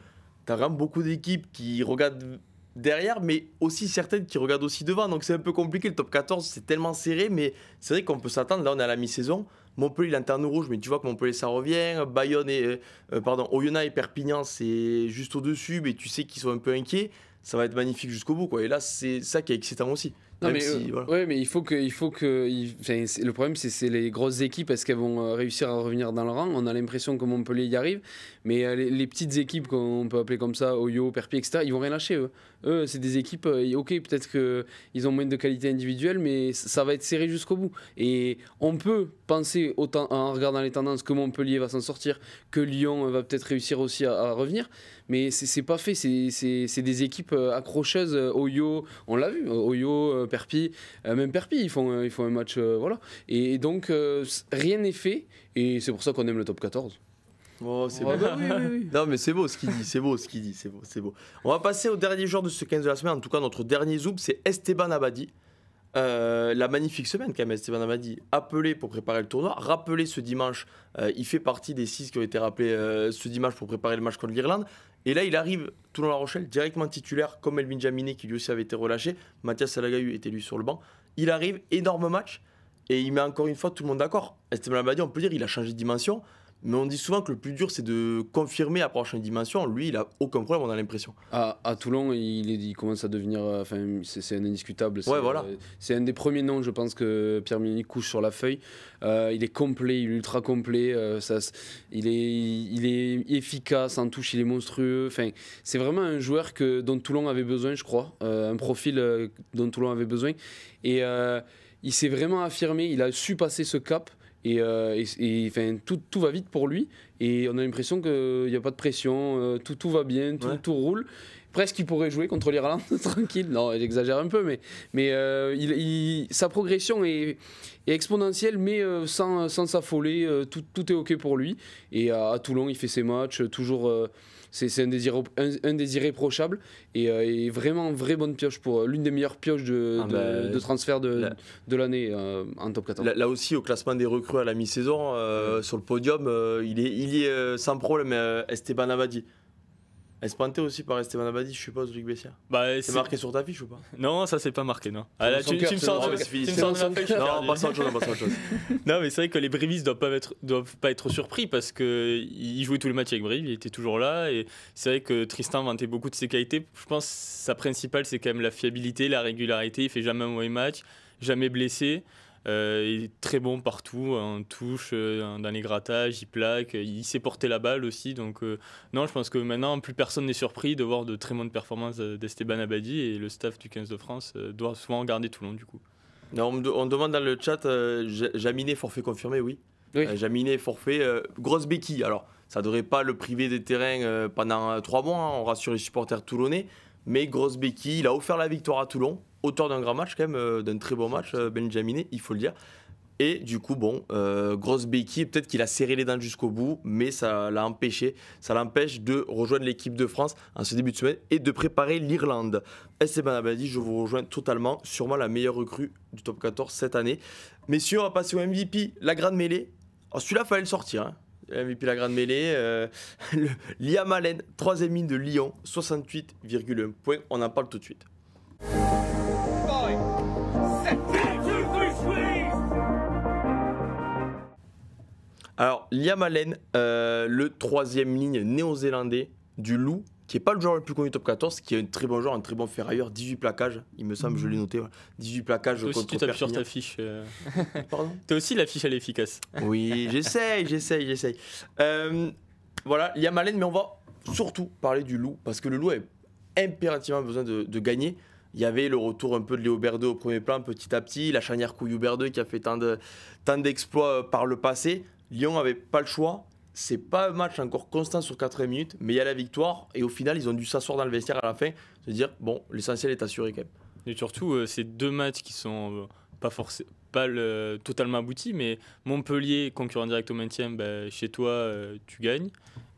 tu as vraiment beaucoup d'équipes qui regardent derrière, mais aussi certaines qui regardent aussi devant. Donc c'est un peu compliqué. Le top 14, c'est tellement serré, mais c'est vrai qu'on peut s'attendre. Là, on est à la mi-saison. Montpellier, l'interne rouge, mais tu vois que Montpellier, ça revient. Bayonne et. Euh, pardon, Oyonnax et Perpignan, c'est juste au-dessus, mais tu sais qu'ils sont un peu inquiets. Ça va être magnifique jusqu'au bout, quoi. Et là, c'est ça qui est excitant aussi. Non, mais, euh, ouais, mais il faut que. Il faut que le problème, c'est les grosses équipes, est-ce qu'elles vont euh, réussir à revenir dans le rang On a l'impression que Montpellier y arrive, mais euh, les, petites équipes qu'on peut appeler comme ça, Oyo, Perpi, etc., ils vont rien lâcher, eux. Eux, c'est des équipes, ok, peut-être qu'ils ont moins de qualité individuelle, mais ça va être serré jusqu'au bout. Et on peut penser, en regardant les tendances, que Montpellier va s'en sortir, que Lyon va peut-être réussir aussi à, à revenir, mais c'est pas fait. C'est des équipes accrocheuses. Oyo, on l'a vu, Oyo, euh, Perpi, euh, même Perpi, ils font, ils font un match. Euh, voilà. Et donc, rien n'est fait. Et c'est pour ça qu'on aime le top 14. c'est oh, beau. Bah <laughs> non, mais c'est beau ce qu'il dit, c'est beau ce qu'il dit, c'est beau, c'est beau. On va passer au dernier joueur de ce 15 de la semaine. En tout cas, notre dernier zoom, c'est Esteban Abadi. la magnifique semaine quand même, Esteban Abadi, appelé pour préparer le tournoi, rappelé ce dimanche, il fait partie des six qui ont été rappelés ce dimanche pour préparer le match contre l'Irlande, et là, il arrive, Toulon La Rochelle, directement titulaire, comme Elvin Jaminé, qui lui aussi avait été relâché. Mathias Salagayu était lui sur le banc. Il arrive, énorme match, et il met encore une fois tout le monde d'accord. Esteban Labadie, on peut dire, il a changé de dimension. Mais on dit souvent que le plus dur, c'est de confirmer à prochaine dimension. Lui, il a aucun problème, on a l'impression. À, Toulon, il, commence à devenir. Euh, enfin, c'est, indiscutable. C'est, voilà. Euh, c'est un des premiers noms, je pense, que Pierre Mignoni couche sur la feuille. Euh, il est complet, il est ultra complet. ça, il, est, il est efficace en touche, il est monstrueux. Enfin, c'est vraiment un joueur que, dont Toulon avait besoin, je crois. un profil dont Toulon avait besoin. Et il s'est vraiment affirmé, il a su passer ce cap. Et, euh, tout, tout, va vite pour lui. Et on a l'impression qu'il n'y a pas de pression, euh, tout, va bien, tout, tout roule presque il pourrait jouer contre l'Irlande <laughs> tranquille. Non, j'exagère un peu, mais, mais euh, il, sa progression est, exponentielle, mais sans s'affoler. tout, est OK pour lui. Et à, à Toulon, il fait ses matchs, toujours. C'est un désir, un, et, vraiment euh, vraiment, vraie bonne pioche pour euh, l'une des meilleures pioches de, ah bah, transfert de, l'année euh, en top 14. Là, aussi, au classement des recrues à la mi-saison, sur le podium, il, est, il y est sans problème Esteban Abadi. Espanté aussi par Esteban Abadi, je suppose, Luc Bessia. Bah, c'est marqué sur ta fiche ou pas Non, ça c'est pas marqué, non. tu, me sens Non, pas chose, <laughs> non, mais c'est vrai que les Brivis doivent pas être, doivent pas être surpris parce qu'ils jouaient jouait tous les matchs avec Brive, il était toujours là et c'est vrai que Tristan vantait beaucoup de ses qualités. Je pense que sa principale c'est quand même la fiabilité, la régularité. Il fait jamais un mauvais match, jamais blessé. Euh, il est très bon partout, en touche, euh, dans les grattages, il plaque, il sait porter la balle aussi. Donc euh, non, je pense que maintenant, plus personne n'est surpris de voir de très bonnes performances d'Esteban Abadi et le staff du 15 de France doit souvent regarder Toulon du coup. Non, on, demande dans le chat, Jaminé forfait confirmé, oui. Jaminé forfait, grosse béquille. Alors, ça ne devrait pas le priver des terrains pendant trois mois, hein, on rassure les supporters toulonnais. Mais grosse béquille, il a offert la victoire à Toulon auteur d'un grand match, quand même, euh, d'un très bon match, euh, Benjaminé, il faut le dire. Et du coup, bon, euh, grosse béquille, peut-être qu'il a serré les dents jusqu'au bout, mais ça l'a empêché, ça l'empêche de rejoindre l'équipe de France en ce début de semaine et de préparer l'Irlande. Esteban Abadi, je vous rejoins totalement, sûrement la meilleure recrue du top 14 cette année. Messieurs, on va passer au MVP, la grande mêlée. Oh, celui-là, fallait le sortir. Hein. MVP la grande mêlée, <laughs> Liam Allen, troisième mine de Lyon, 68,1 points. On en parle tout de suite. Alors, Liam Allen, euh, le troisième ligne néo-zélandais du Loup, qui n'est pas le joueur le plus connu top 14, qui est un très bon joueur, un très bon ferrailleur, 18 plaquages, il me semble, je l'ai mhm. noté, 18 plaquages aussi tu tapes sur ta fiche. Euh, <laughs> Pardon aussi, la fiche, l'efficace. Oui, j'essaye, j'essaye, j'essaye. Euh, voilà, Liam Allen, mais on va surtout parler du Loup, parce que le Loup a impérativement besoin de, gagner. Il y avait le retour un peu de Léo Berdeux au premier plan, petit à petit, la chanière Couillou Berdeux qui a fait tant d'exploits par le passé. Lyon avait pas le choix. C'est pas un match encore constant sur 80 minutes, mais il y a la victoire. Et au final, ils ont dû s'asseoir dans le vestiaire à la fin, se dire bon, l'essentiel est assuré quand même. Et surtout, euh, c'est deux matchs qui sont euh, pas forcément pas totalement aboutis, mais Montpellier, concurrent direct au maintien, ben, chez toi, euh, tu gagnes.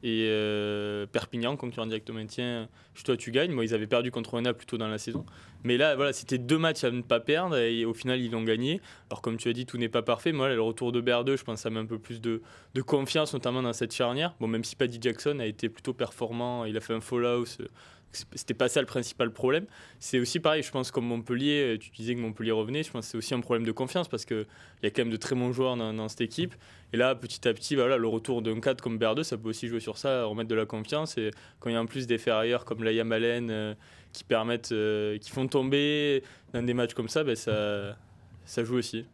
Et euh, Perpignan, tu tu en direct au maintien, toi tu gagnes. Moi, ils avaient perdu contre plus plutôt dans la saison. Mais là, voilà, c'était deux matchs à ne pas perdre et au final, ils l'ont gagné. Alors, comme tu as dit, tout n'est pas parfait. Moi, le retour de BR2, je pense, ça met un peu plus de, confiance, notamment dans cette charnière. Bon, même si Paddy Jackson a été plutôt performant, il a fait un fall out euh, c'était pas ça le principal problème. C'est aussi pareil, je pense, comme Montpellier, euh, tu disais que Montpellier revenait, je pense que c'est aussi un problème de confiance parce qu'il y a quand même de très bons joueurs dans, cette équipe. Et là, petit à petit, bah voilà, le retour d'un cadre comme Berdeux, ça peut aussi jouer sur ça, remettre de la confiance. Et quand il y a en plus des ferrailleurs comme la Yamalen euh, qui permettent, euh, qui font tomber dans des matchs comme ça, bah, ça, ça joue aussi.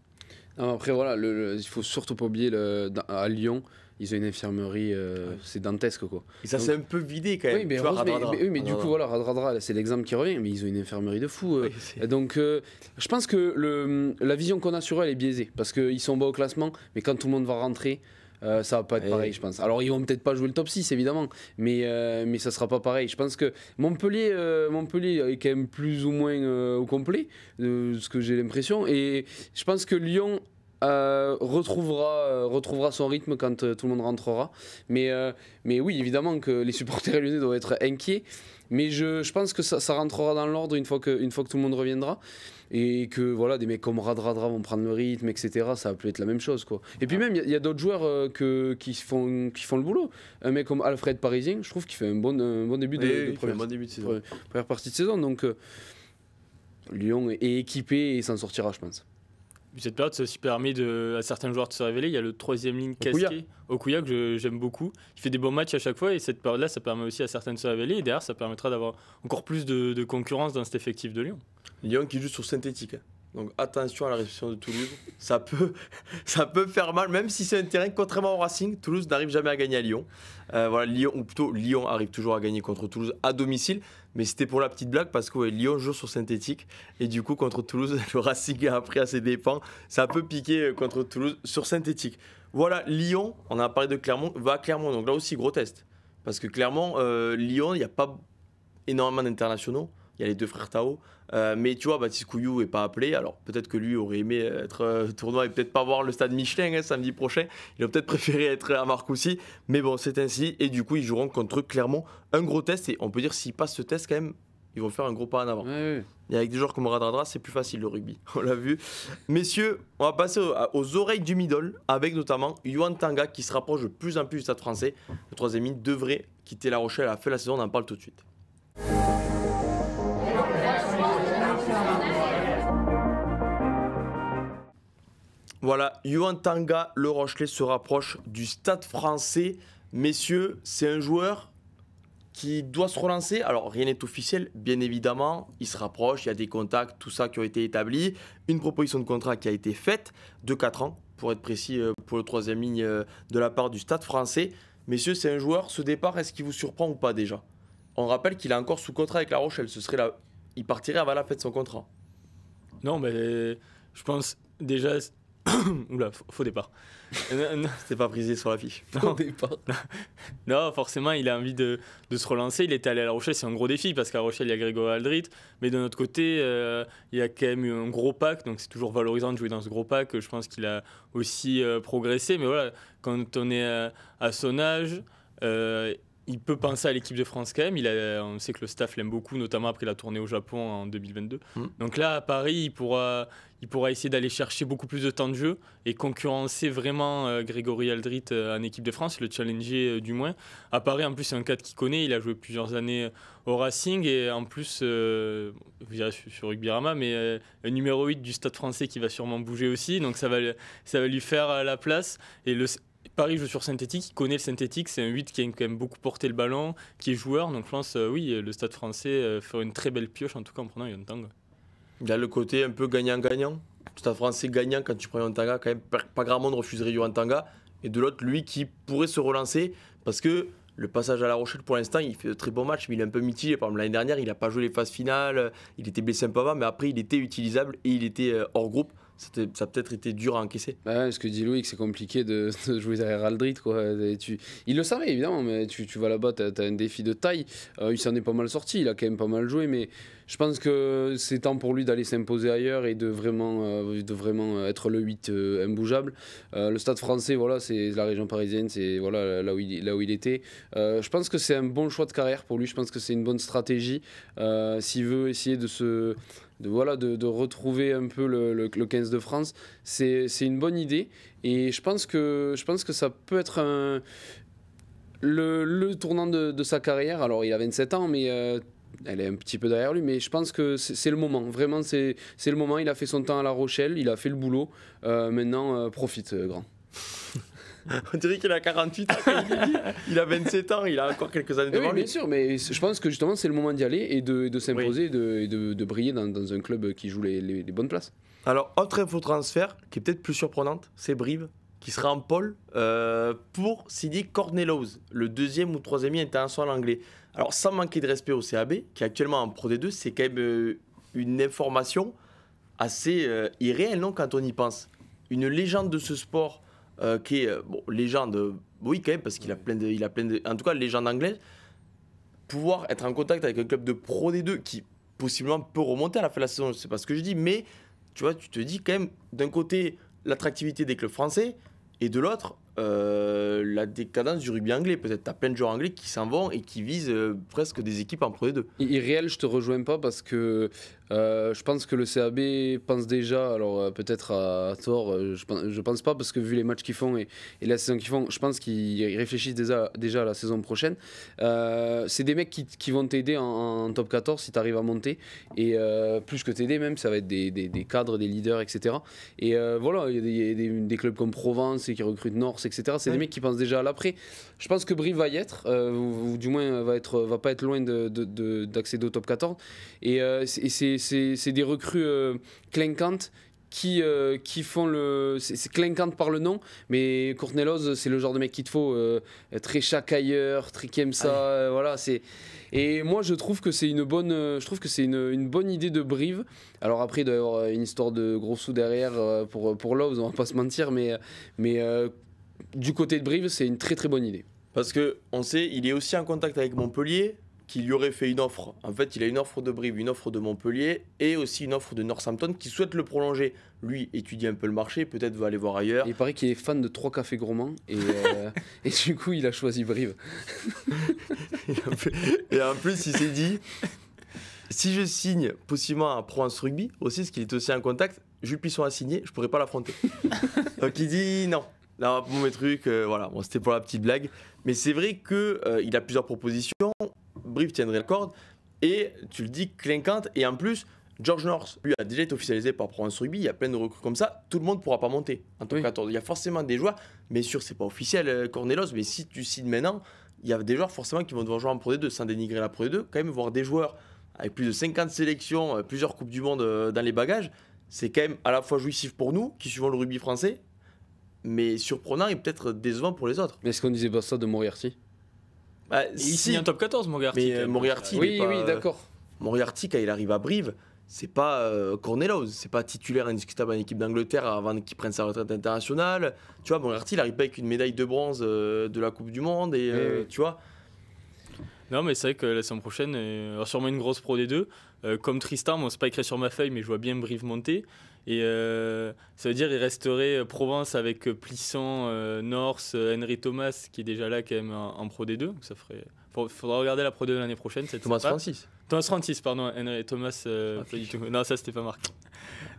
après, voilà, il faut surtout pas oublier à Lyon ils ont une infirmerie, euh, c'est dantesque quoi. ça s'est un peu vidé quand même. Oui, mais, du coup voilà, c'est l'exemple qui revient, mais ils ont une infirmerie de fou. Euh. donc euh, je pense que le, la vision qu'on a sur eux, elle est biaisée, parce qu'ils sont bas au classement, mais quand tout le monde va rentrer, ça ça va pas être eh pareil, je pense. Alors, ils vont peut-être pas jouer le top 6, évidemment, mais, ça mais ça sera pas pareil. Je pense que Montpellier, Montpellier est quand même plus ou moins au complet, de ce que j'ai l'impression. Et je pense que Lyon euh, retrouvera, euh, retrouvera son rythme quand euh, tout le monde rentrera. Mais, mais oui, évidemment que les supporters lyonnais doivent être inquiets. Mais je, je pense que ça, ça rentrera dans l'ordre une, fois que, une fois que tout le monde reviendra. Et que voilà, des mecs comme Radradra vont prendre le rythme, etc. Ça va plus être la même chose. Quoi. Et puis même, il y a, d'autres joueurs que, qui, font, qui font le boulot. Un mec comme Alfred Parisien, je trouve qu'il fait un bon, bon début de, première, partie de saison. Donc Lyon est équipé et s'en sortira, je pense cette période, ça aussi permet à certains joueurs de se révéler. Il y a le troisième ligne casqué, Okuya, que j'aime beaucoup. Il fait des bons matchs à chaque fois et cette période-là, ça permet aussi à certains de se révéler. Et derrière, ça permettra d'avoir encore plus de, de, concurrence dans cet effectif de Lyon. Lyon qui joue sur synthétique. Hein. Donc attention à la réception de Toulouse. Ça peut, <laughs> ça peut faire mal, même si c'est un terrain, contrairement au Racing, Toulouse n'arrive jamais à gagner à Lyon. Euh, voilà, Lyon, ou plutôt Lyon arrive toujours à gagner contre Toulouse à domicile. Mais c'était pour la petite blague parce que Lyon joue sur synthétique. Et du coup, contre Toulouse, <laughs> le Racing a appris à ses dépens. Ça peut piquer euh, contre Toulouse sur synthétique. Voilà, Lyon, on a parlé de Clermont, va à Clermont. Donc là aussi, gros test. Parce que Clermont euh, Lyon, il n'y a pas énormément d'internationaux. Il y a les deux frères Tao. Euh, mais tu vois, Baptiste Couillou n'est pas appelé. Alors peut-être que lui aurait aimé être euh, tournoi et peut-être pas voir le stade Michelin hein, samedi prochain. Il aurait peut-être préféré être à Marcoussis. Mais bon, c'est ainsi. Et du coup, ils joueront contre Clermont. Un gros test. Et on peut dire s'ils passent ce test quand même, ils vont faire un gros pas en avant. Et avec des joueurs comme Radradra, c'est plus facile le rugby. <laughs> On l'a vu. Messieurs, on va passer aux, oreilles du middle, avec notamment Yuan Tanga qui se rapproche de plus en plus du stade français. Le troisième ligne devrait quitter La Rochelle à la fin de la saison. On en parle tout de suite. Voilà, Yuan Tanga, le Rochelet se rapproche du stade français. Messieurs, c'est un joueur qui doit se relancer. Alors, rien n'est officiel, bien évidemment. Il se rapproche, il y a des contacts, tout ça qui a été établi. Une proposition de contrat qui a été faite de 4 ans, pour être précis, euh, pour le troisième ligne euh, de la part du stade français. Messieurs, c'est un joueur, ce départ, est-ce qu'il vous surprend ou pas déjà On rappelle qu'il est encore sous contrat avec La Rochelle. Ce serait là, Il partirait avant la fête de son contrat. Non, mais je pense déjà <coughs> Oula, faux départ. Euh, c'est pas brisé sur la fiche. <laughs> non, forcément, il a envie de, se relancer. Il était allé à La Rochelle, c'est un gros défi parce qu'à La Rochelle, il y a Grégoire Aldrit. Mais de notre côté, euh, il y a quand même eu un gros pack. Donc c'est toujours valorisant de jouer dans ce gros pack. Je pense qu'il a aussi euh, progressé. Mais voilà, quand on est à, son âge il peut penser à l'équipe de France quand même. Il on sait que le staff l'aime beaucoup, notamment après la tournée au Japon en 2022. Mm. Donc là, à Paris, il pourra, essayer d'aller chercher beaucoup plus de temps de jeu et concurrencer vraiment euh, Grégory Aldrit euh, en équipe de France, le challenger euh, du moins. À Paris, en plus, c'est un cadre qu'il connaît. Il a joué plusieurs années au Racing et en plus, irez sur Rugby Rama, mais numéro 8 du stade français qui va sûrement bouger aussi. Donc ça va, ça va lui faire la place. Et le, Paris joue sur synthétique, il connaît le synthétique, c'est un 8 qui a quand même beaucoup porté le ballon, qui est joueur, donc je pense, euh, oui, le stade français euh, fait une très belle pioche, en tout cas en prenant Yontanga, Il a le côté un peu gagnant-gagnant. Le stade français gagnant quand tu prends Yontanga, quand même, pas grand monde refuserait Yontanga. Et de l'autre, lui qui pourrait se relancer, parce que le passage à La Rochelle, pour l'instant, il fait de très bons matchs, mais il est un peu mitigé. Par l'année dernière, il n'a pas joué les phases finales, il était blessé un peu avant, mais après, il était utilisable et il était euh, hors groupe ça a peut-être été dur à encaisser. Bah ce que dit louis c'est compliqué <laughs> de, jouer derrière Aldrit. Quoi. tu, il le savait évidemment, mais tu, vas là-bas, tu as, un défi de taille. Euh, il s'en est pas mal sorti, il a quand même pas mal joué, mais je pense que c'est temps pour lui d'aller s'imposer ailleurs et de vraiment, euh, de vraiment euh, être le 8 euh, imbougeable. le stade français, voilà, c'est la région parisienne, c'est voilà, là, où il, là où il était. je pense que c'est un bon choix de carrière pour lui, je pense que c'est une bonne stratégie s'il veut essayer de se... voilà, de, retrouver un peu le, 15 de France, c'est une bonne idée et je pense que, je pense que ça peut être un, le, le, tournant de, sa carrière, alors il a 27 ans, mais elle est un petit peu derrière lui, mais je pense que c'est le moment. Vraiment, c'est le moment. Il a fait son temps à La Rochelle, il a fait le boulot. Euh, maintenant, euh, profite, euh, grand. <laughs> On dirait qu'il a 48 ans, il a 27 ans, il a encore quelques années devant oui, Bien sûr, mais je pense que justement, c'est le moment d'y aller et de, s'imposer et, de, briller dans, un club qui joue les, bonnes places. Alors, autre info transfert qui est peut-être plus surprenante, c'est Brive qui sera en pôle pour Sidi Cornelos, le deuxième ou troisième international l'anglais. Alors, sans manquer de respect au CAB, qui est actuellement en Pro D2, c'est quand même euh, une information assez irréel euh, irréelle, non, quand on y pense. Une légende de ce sport euh, qui est, bon, légende, oui, quand même, parce qu'il a plein de. Il a plein en tout cas, légende anglaise, pouvoir être en contact avec un club de Pro D2 qui, possiblement, peut remonter à la fin de la saison, je sais pas ce que je dis, mais tu vois, tu te dis quand même, d'un côté, l'attractivité des clubs français, et de l'autre, euh, la décadence du rugby anglais. Peut-être tu as plein de joueurs anglais qui s'en vont et qui visent euh, presque des équipes en Pro deux 2 Irréel, je te rejoins pas parce que euh, je pense que le CAB pense déjà, alors euh, peut-être à, tort, euh, je, pense, pense pas, parce que vu les matchs qu'ils font et, la saison qu'ils font, je pense qu'ils réfléchissent déjà, déjà à la saison prochaine. c'est des mecs qui, vont t'aider en, top 14 si tu arrives à monter, et plus que t'aider même, ça va être des, cadres, des leaders, etc. Et voilà, il y a, des, clubs comme Provence et qui recrutent Norse, etc. C'est des mecs qui pensent déjà à l'après. Je pense que Brive va y être, ou, du moins va, être, va pas être loin d'accéder de, au top 14. et c'est c'est des recrues euh, clinquantes qui, euh, qui font le. C'est clinquante par le nom, mais Courtney c'est le genre de mec qu'il te faut. Euh, très chacailleur, très qui ah aime euh, ça. voilà, c'est. Et moi, je trouve que c'est une bonne, je trouve que c'est une, une, bonne idée de Brive. Alors après, il doit y avoir une histoire de gros sous derrière pour, pour Love, on va pas se mentir, mais, mais du côté de Brive, c'est une très très bonne idée. Parce que on sait, il est aussi en contact avec Montpellier qu'il lui aurait fait une offre. En fait, il a une offre de Brive, une offre de Montpellier et aussi une offre de Northampton qui souhaite le prolonger. Lui étudie un peu le marché, peut-être va aller voir ailleurs. Il paraît qu'il est fan de trois cafés gourmands et, euh, <laughs> et du coup, il a choisi Brive. <laughs> et en plus, il s'est dit si je signe possiblement à Provence Rugby aussi, parce qu'il est aussi en contact, puissant a signer, je pourrais pas l'affronter. <laughs> Donc il dit non. Là, pour mes trucs, euh, voilà, bon, c'était pour la petite blague. Mais c'est vrai qu'il euh, a plusieurs propositions. Brive tiendrait la corde. Et tu le dis clinquante. Et en plus, George North, lui, a déjà été officialisé par Provence Rugby. Il y a plein de recrues comme ça. Tout le monde ne pourra pas monter en top Il y a forcément des joueurs. mais sûr, c'est pas officiel, euh, Cornelos. Mais si tu signes maintenant, il y a des joueurs forcément qui vont devoir jouer en Pro D2 sans dénigrer la Pro D2. Quand même, voir des joueurs avec plus de 50 sélections, euh, plusieurs Coupes du Monde euh, dans les bagages, c'est quand même à la fois jouissif pour nous qui suivons le rugby français, mais surprenant et peut-être décevant pour les autres. Est-ce qu'on disait pas ça de Moriarty Ici bah, il un top 14, Moriarty. Mais euh, Moriarty, oui, oui, euh, d'accord. Moriarty, quand il arrive à Brive, c'est pas euh, Ce c'est pas titulaire indiscutable en équipe d'Angleterre avant qu'il prenne sa retraite internationale. Tu vois, Moriarty, il arrive pas avec une médaille de bronze euh, de la Coupe du Monde et tu vois. Non, mais c'est vrai que la semaine prochaine, sûrement une grosse pro des deux. comme Tristan, moi, c'est pas écrit sur ma feuille, mais je vois bien Brive monter. Et euh, ça veut dire il resterait euh, Provence avec euh, Plisson, Norse, Henry Thomas, qui est déjà là quand même en, Pro D2. ça ferait... Faudra regarder la Pro D2 l'année prochaine. Cette Thomas 36. Thomas 36, pardon. Henry Thomas, Non, ça, c'était pas marqué.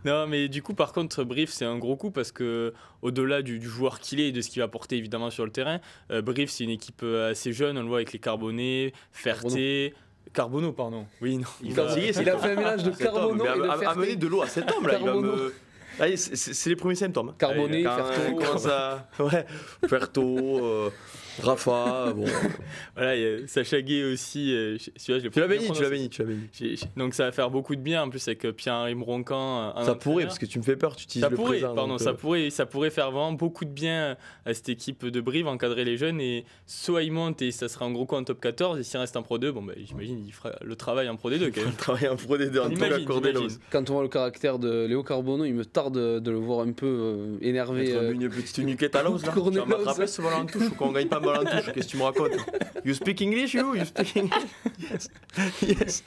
non, mais du coup, par contre, Brief, c'est un gros coup parce que au-delà du, joueur qu'il est et de ce qu'il va porter évidemment sur le terrain, Brief, c'est une équipe assez jeune. On le voit avec les Carbonés, Ferté. Carbono, pardon. Oui, non. Il, a fait un mélange de Carbono et de de l'eau à cet homme-là, il va me... Ah, c'est les premiers symptômes. Hein. Carboné, Ferto. Ferto, euh, Rafa, bon. <laughs> voilà, il y a Sacha Gay aussi. Euh, tu l'as béni, tu l'as béni, tu l'as béni. Donc ça va faire beaucoup de bien en plus avec euh, pierre henri euh, Ça pourrait, parce que tu me fais peur, tu utilises ça le pourrait, présent, ça, euh. pourrait, ça pourrait faire vraiment beaucoup de bien à cette équipe de Brive, encadrer les jeunes. Et soit ils montent et ça sera en gros coup en top 14, et s'il reste en Pro 2, bon, bah, j'imagine il fera le travail en Pro D2 quand <laughs> le travail en Pro D2, en tout Quand on voit le caractère de Léo Carbonneau, il me tarde de le voir un peu énervé. Une petite nuquette à <laughs> l'os, là. Tu vas rappeler ce volant en touche ou qu'on gagne pas en touche, qu'est-ce que tu me racontes You speak English, you speak <laughs> yes.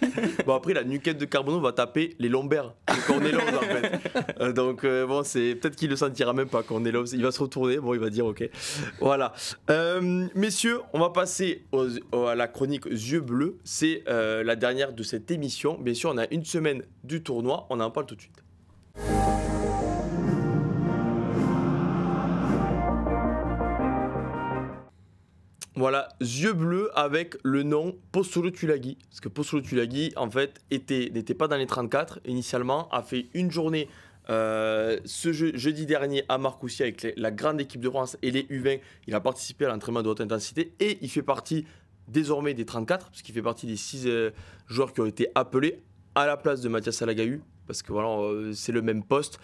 Bon, après, la nuquette de Carbono va taper les lombaires de en fait. <laughs> Euh, donc, euh, bon, c'est peut-être qu'il le sentira même pas, Cornelos. Il va se retourner, bon, il va dire OK. Voilà. Euh, messieurs, on va passer à la chronique Yeux Bleus. C'est la dernière de cette émission. Bien sûr, on a une semaine du tournoi. On en parle tout de suite. Voilà, yeux bleus avec le nom Postolo Tulagi. Parce que Postolo Tulagi, en fait, n'était pas dans les 34 initialement, a fait une journée euh, ce jeudi dernier à Marcoussi avec la grande équipe de France et les U20. Il a participé à l'entraînement de haute intensité et il fait partie désormais des 34, parce qu'il fait partie des 6 euh, joueurs qui ont été appelés à la place de Mathias Salagahu, parce que voilà, euh, c'est le même poste.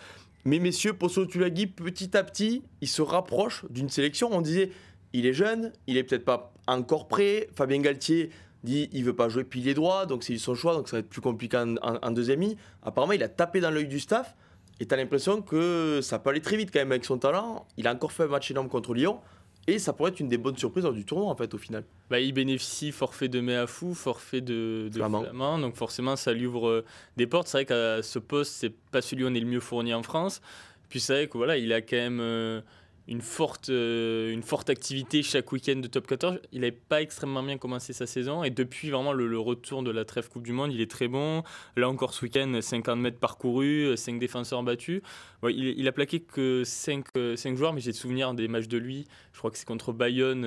Mais messieurs, Postolo Tulagi, petit à petit, il se rapproche d'une sélection. On disait il est jeune, il est peut-être pas encore prêt. Fabien Galtier dit il veut pas jouer pilier droit, donc c'est son choix, donc ça va être plus compliqué en, deuxième mi. Apparemment, il a tapé dans l'œil du staff et t'as l'impression que ça peut aller très vite quand même avec son talent. Il a encore fait un match énorme contre Lyon. Et ça pourrait être une des bonnes surprises lors du tournoi, en fait, au final. Bah, il bénéficie forfait de Méafou, forfait de, de Donc, forcément, ça lui ouvre euh, des portes. C'est vrai qu'à ce poste, c'est pas celui où on est le mieux fourni en France. Puis, c'est vrai que voilà, il a quand même. Euh, une forte, euh, une forte activité chaque week-end de top 14. Il n'avait pas extrêmement bien commencé sa saison et depuis vraiment le, retour de la trêve Coupe du Monde, il est très bon. Là encore ce week-end, 50 mètres parcourus, 5 euh, défenseurs battus. il, a plaqué que 5, 5 euh, joueurs, mais j'ai de souvenir des matchs de lui. Je crois que c'est contre Bayonne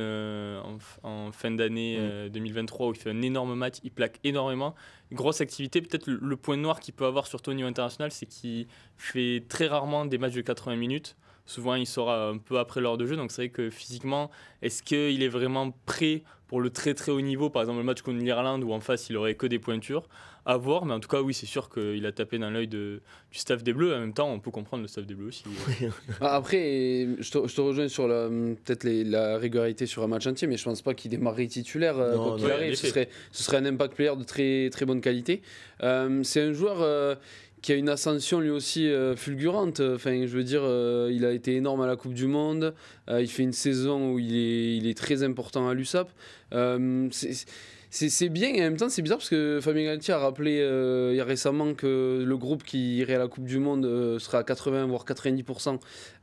en, fin d'année 2023 mm. où il fait un énorme match, il plaque énormément. Grosse activité, peut-être le, le point noir qu'il peut avoir surtout au niveau international, c'est qu'il fait très rarement des matchs de 80 minutes souvent il sera un peu après l'heure de jeu. Donc c'est vrai que physiquement, est-ce qu'il est vraiment prêt pour le très très haut niveau Par exemple, le match contre l'Irlande où en face il aurait que des pointures à voir. Mais en tout cas, oui, c'est sûr qu'il a tapé dans l'œil du staff des Bleus. En même temps, on peut comprendre le staff des Bleus aussi. <laughs> Ah, après, je te, rejoins sur peut-être la régularité sur un match entier, mais je pense pas qu'il démarrerait titulaire euh, arrive. Ce serait, un impact player de très très bonne qualité. Euh, c'est un joueur. Euh, y a une ascension lui aussi euh, fulgurante. Enfin, je veux dire, euh, il a été énorme à la Coupe du Monde. Euh, il fait une saison où il est, très important à l'USAP c'est bien et en même temps c'est bizarre parce que Fabien Galtier a rappelé euh, il y a récemment que le groupe qui irait à la Coupe du Monde euh, sera à 80 voire 90%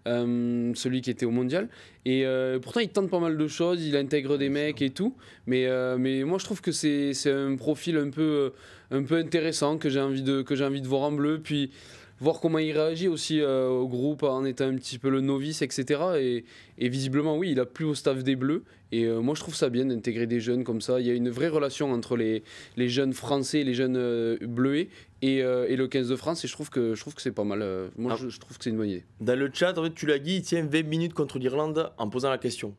euh, celui qui était au Mondial et pourtant il tente pas mal de choses il intègre des mecs et tout mais, mais moi je trouve que c'est un profil un peu, un peu intéressant que j'ai envie, de, envie de voir en bleu puis voir comment il réagit aussi euh, au groupe en étant un petit peu le novice, etc. Et, visiblement, oui, il a plu au staff des Bleus. Et euh, moi, je trouve ça bien d'intégrer des jeunes comme ça. Il y a une vraie relation entre les, les jeunes français, les jeunes euh, bleus et, et, le 15 de France. Et je trouve que, je trouve que c'est pas mal. Moi, ah. je, trouve que c'est une bonne idée. Dans le chat, en fait, tu l'as dit, il tient 20 minutes contre l'Irlande en posant la question.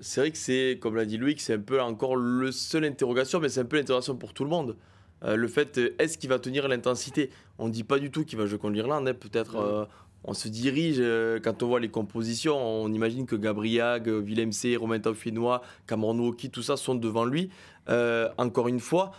C'est vrai que c'est, comme l'a dit Louis c'est un peu encore le seul interrogation, mais c'est un peu l'interrogation pour tout le monde. Euh, le fait, euh, est-ce qu'il va tenir l'intensité On ne dit pas du tout qu'il va jouer contre l'Irlande, hein, peut-être. Euh, on se dirige, quand on voit les compositions, on imagine que Gabriel, Willem C, Romain Taufinois, Cameron Woki, tout ça sont devant lui, encore une fois.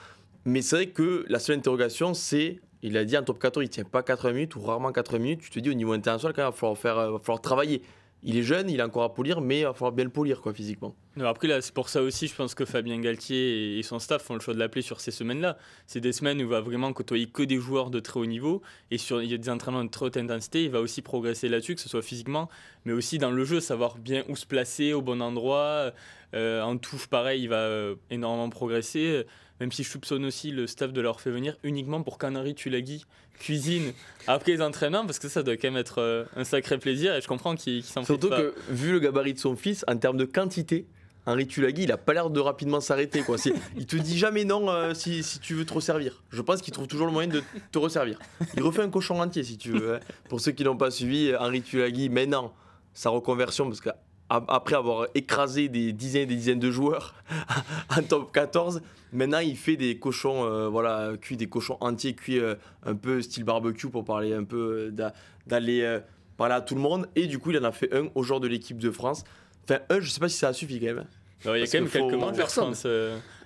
Mais c'est vrai que la seule interrogation, c'est, il a dit en top 14, il ne tient pas 80 minutes ou rarement 4 minutes. Tu te dis, au niveau international, quand va falloir travailler il est jeune, il a encore à polir, mais il va falloir bien le polir quoi, physiquement. après, là, c'est pour ça aussi, je pense que Fabien Galtier et son staff font le choix de l'appeler sur ces semaines-là. C'est des semaines où il va vraiment côtoyer que des joueurs de très haut niveau et sur, il y a des entraînements de très haute intensité. Il va aussi progresser là-dessus, que ce soit physiquement, mais aussi dans le jeu, savoir bien où se placer, au bon endroit. Euh, en touche, pareil, il va euh, énormément progresser même si je soupçonne aussi le staff de leur fait venir uniquement pour qu'Anari Tulagi cuisine <laughs> après les entraînements, parce que ça doit quand même être euh, un sacré plaisir, et je comprends qu'il qu s'en Surtout que, vu le gabarit de son fils, en termes de quantité, Henri Tulagi, il n'a pas l'air de rapidement s'arrêter. Quoi. il te dit jamais non euh, si, tu veux te resservir. Je pense qu'il trouve toujours le moyen de te resservir. Il refait un cochon entier si tu veux. Hein. Pour ceux qui n'ont pas suivi, euh, Henri Tulagi, maintenant, sa reconversion, parce qu'après avoir écrasé des dizaines et des dizaines de joueurs <laughs> en top 14, Maintenant, il fait des cochons, euh, voilà, cuit des cochons entiers cuits euh, un peu style barbecue pour parler un peu euh, d'aller parler à tout le monde. Et du coup, il en a fait un au genre de l'équipe de France. Enfin, un, je sais pas si ça a suffi quand même. Hein. il y a quand même quelques personnes.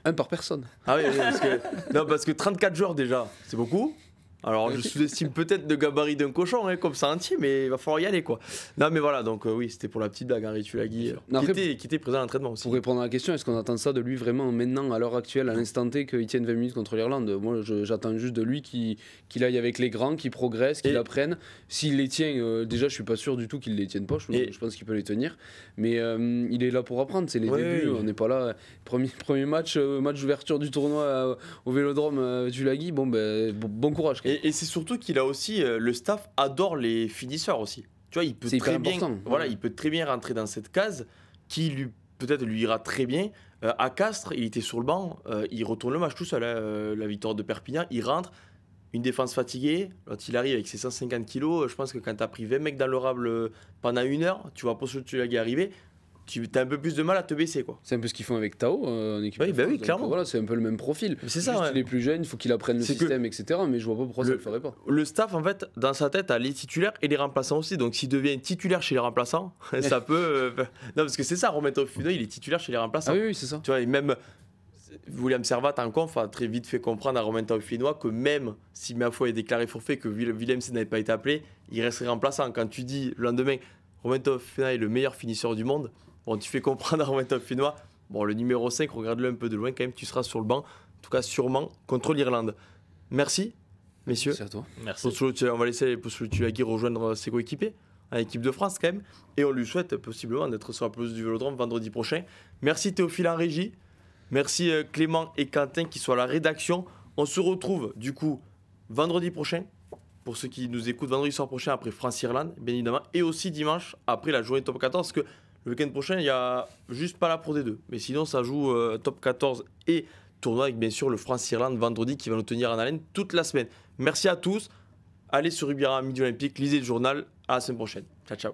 Un par personne. Ah oui, non, parce que 34 joueurs déjà, c'est beaucoup. Alors, je sous-estime peut-être de gabarit d'un cochon, hein, comme ça entier, mais il va falloir y aller, quoi. Non, mais voilà, donc euh, oui, c'était pour la petite blague, Henri Tulagui, euh, qui, était, présent à l'entraînement aussi. Pour répondre à la question, est-ce qu'on attend ça de lui vraiment maintenant, à l'heure actuelle, à l'instant T, qu'il tienne 20 minutes contre l'Irlande Moi, j'attends juste de lui qu'il aille avec les grands, qu'il progresse, qu'il apprenne. S'il les tient, euh, déjà, je suis pas sûr du tout qu'il les tienne pas, je, pense qu'il peut les tenir. Mais il est là pour apprendre, c'est les débuts, on n'est pas là. Premier, premier match, match d'ouverture du tournoi au vélodrome, Tulagui, ben, bon, bon, courage. Et, c'est surtout qu'il a aussi, euh, le staff adore les finisseurs aussi. Tu vois, il peut, très bien, voilà, il peut très bien rentrer dans cette case qui lui peut-être lui ira très bien. Euh, à Castres, il était sur le banc, euh, il retourne le match tout seul, hein, la victoire de Perpignan, il rentre, une défense fatiguée, quand il arrive avec ses 150 kilos, je pense que quand as pris 20 mecs dans l'orable pendant une heure, tu vois pas ce que tu l'as arrivé tu as un peu plus de mal à te baisser. quoi. C'est un peu ce qu'ils font avec Tao euh, en équipe. Oui, bah oui clairement. voilà, c'est un peu le même profil. C'est ça. Il est plus jeune, il faut qu'il apprenne le système, etc. Mais je vois pas pourquoi le, ça le ferait pas. Le staff, en fait, dans sa tête, a les titulaires et les remplaçants aussi. Donc s'il devient titulaire chez les remplaçants, <laughs> ça <laughs> peut. Euh, non, parce que c'est ça, remettre au il est titulaire chez les remplaçants. Ah oui, oui c'est ça. Tu vois, et même. William Servat en conf a très vite fait comprendre à Romain Taufinois que même si foi est déclaré forfait, que William n'avait pas été appelé, il resterait remplaçant. Quand tu dis le lendemain, Romain est le meilleur finisseur du monde, Bon, tu fais comprendre à Romain Finnois, bon, le numéro 5, regarde-le un peu de loin quand même, tu seras sur le banc, en tout cas sûrement contre l'Irlande. Merci, messieurs. Merci à toi. Merci. On va laisser Postulutulagi rejoindre ses coéquipiers à hein, équipe de France quand même, et on lui souhaite possiblement d'être sur la pelouse du Vélodrome vendredi prochain. Merci Théophile en régie, merci euh, Clément et Quentin qui sont à la rédaction. On se retrouve du coup vendredi prochain pour ceux qui nous écoutent vendredi soir prochain après France-Irlande, bien évidemment, et aussi dimanche après la journée top 14, que le week-end prochain, il y a juste pas la Pro des deux. Mais sinon, ça joue euh, top 14 et tournoi avec bien sûr le France-Irlande vendredi qui va nous tenir en haleine toute la semaine. Merci à tous. Allez sur à Midi Olympique, lisez le journal. À la semaine prochaine. Ciao, ciao.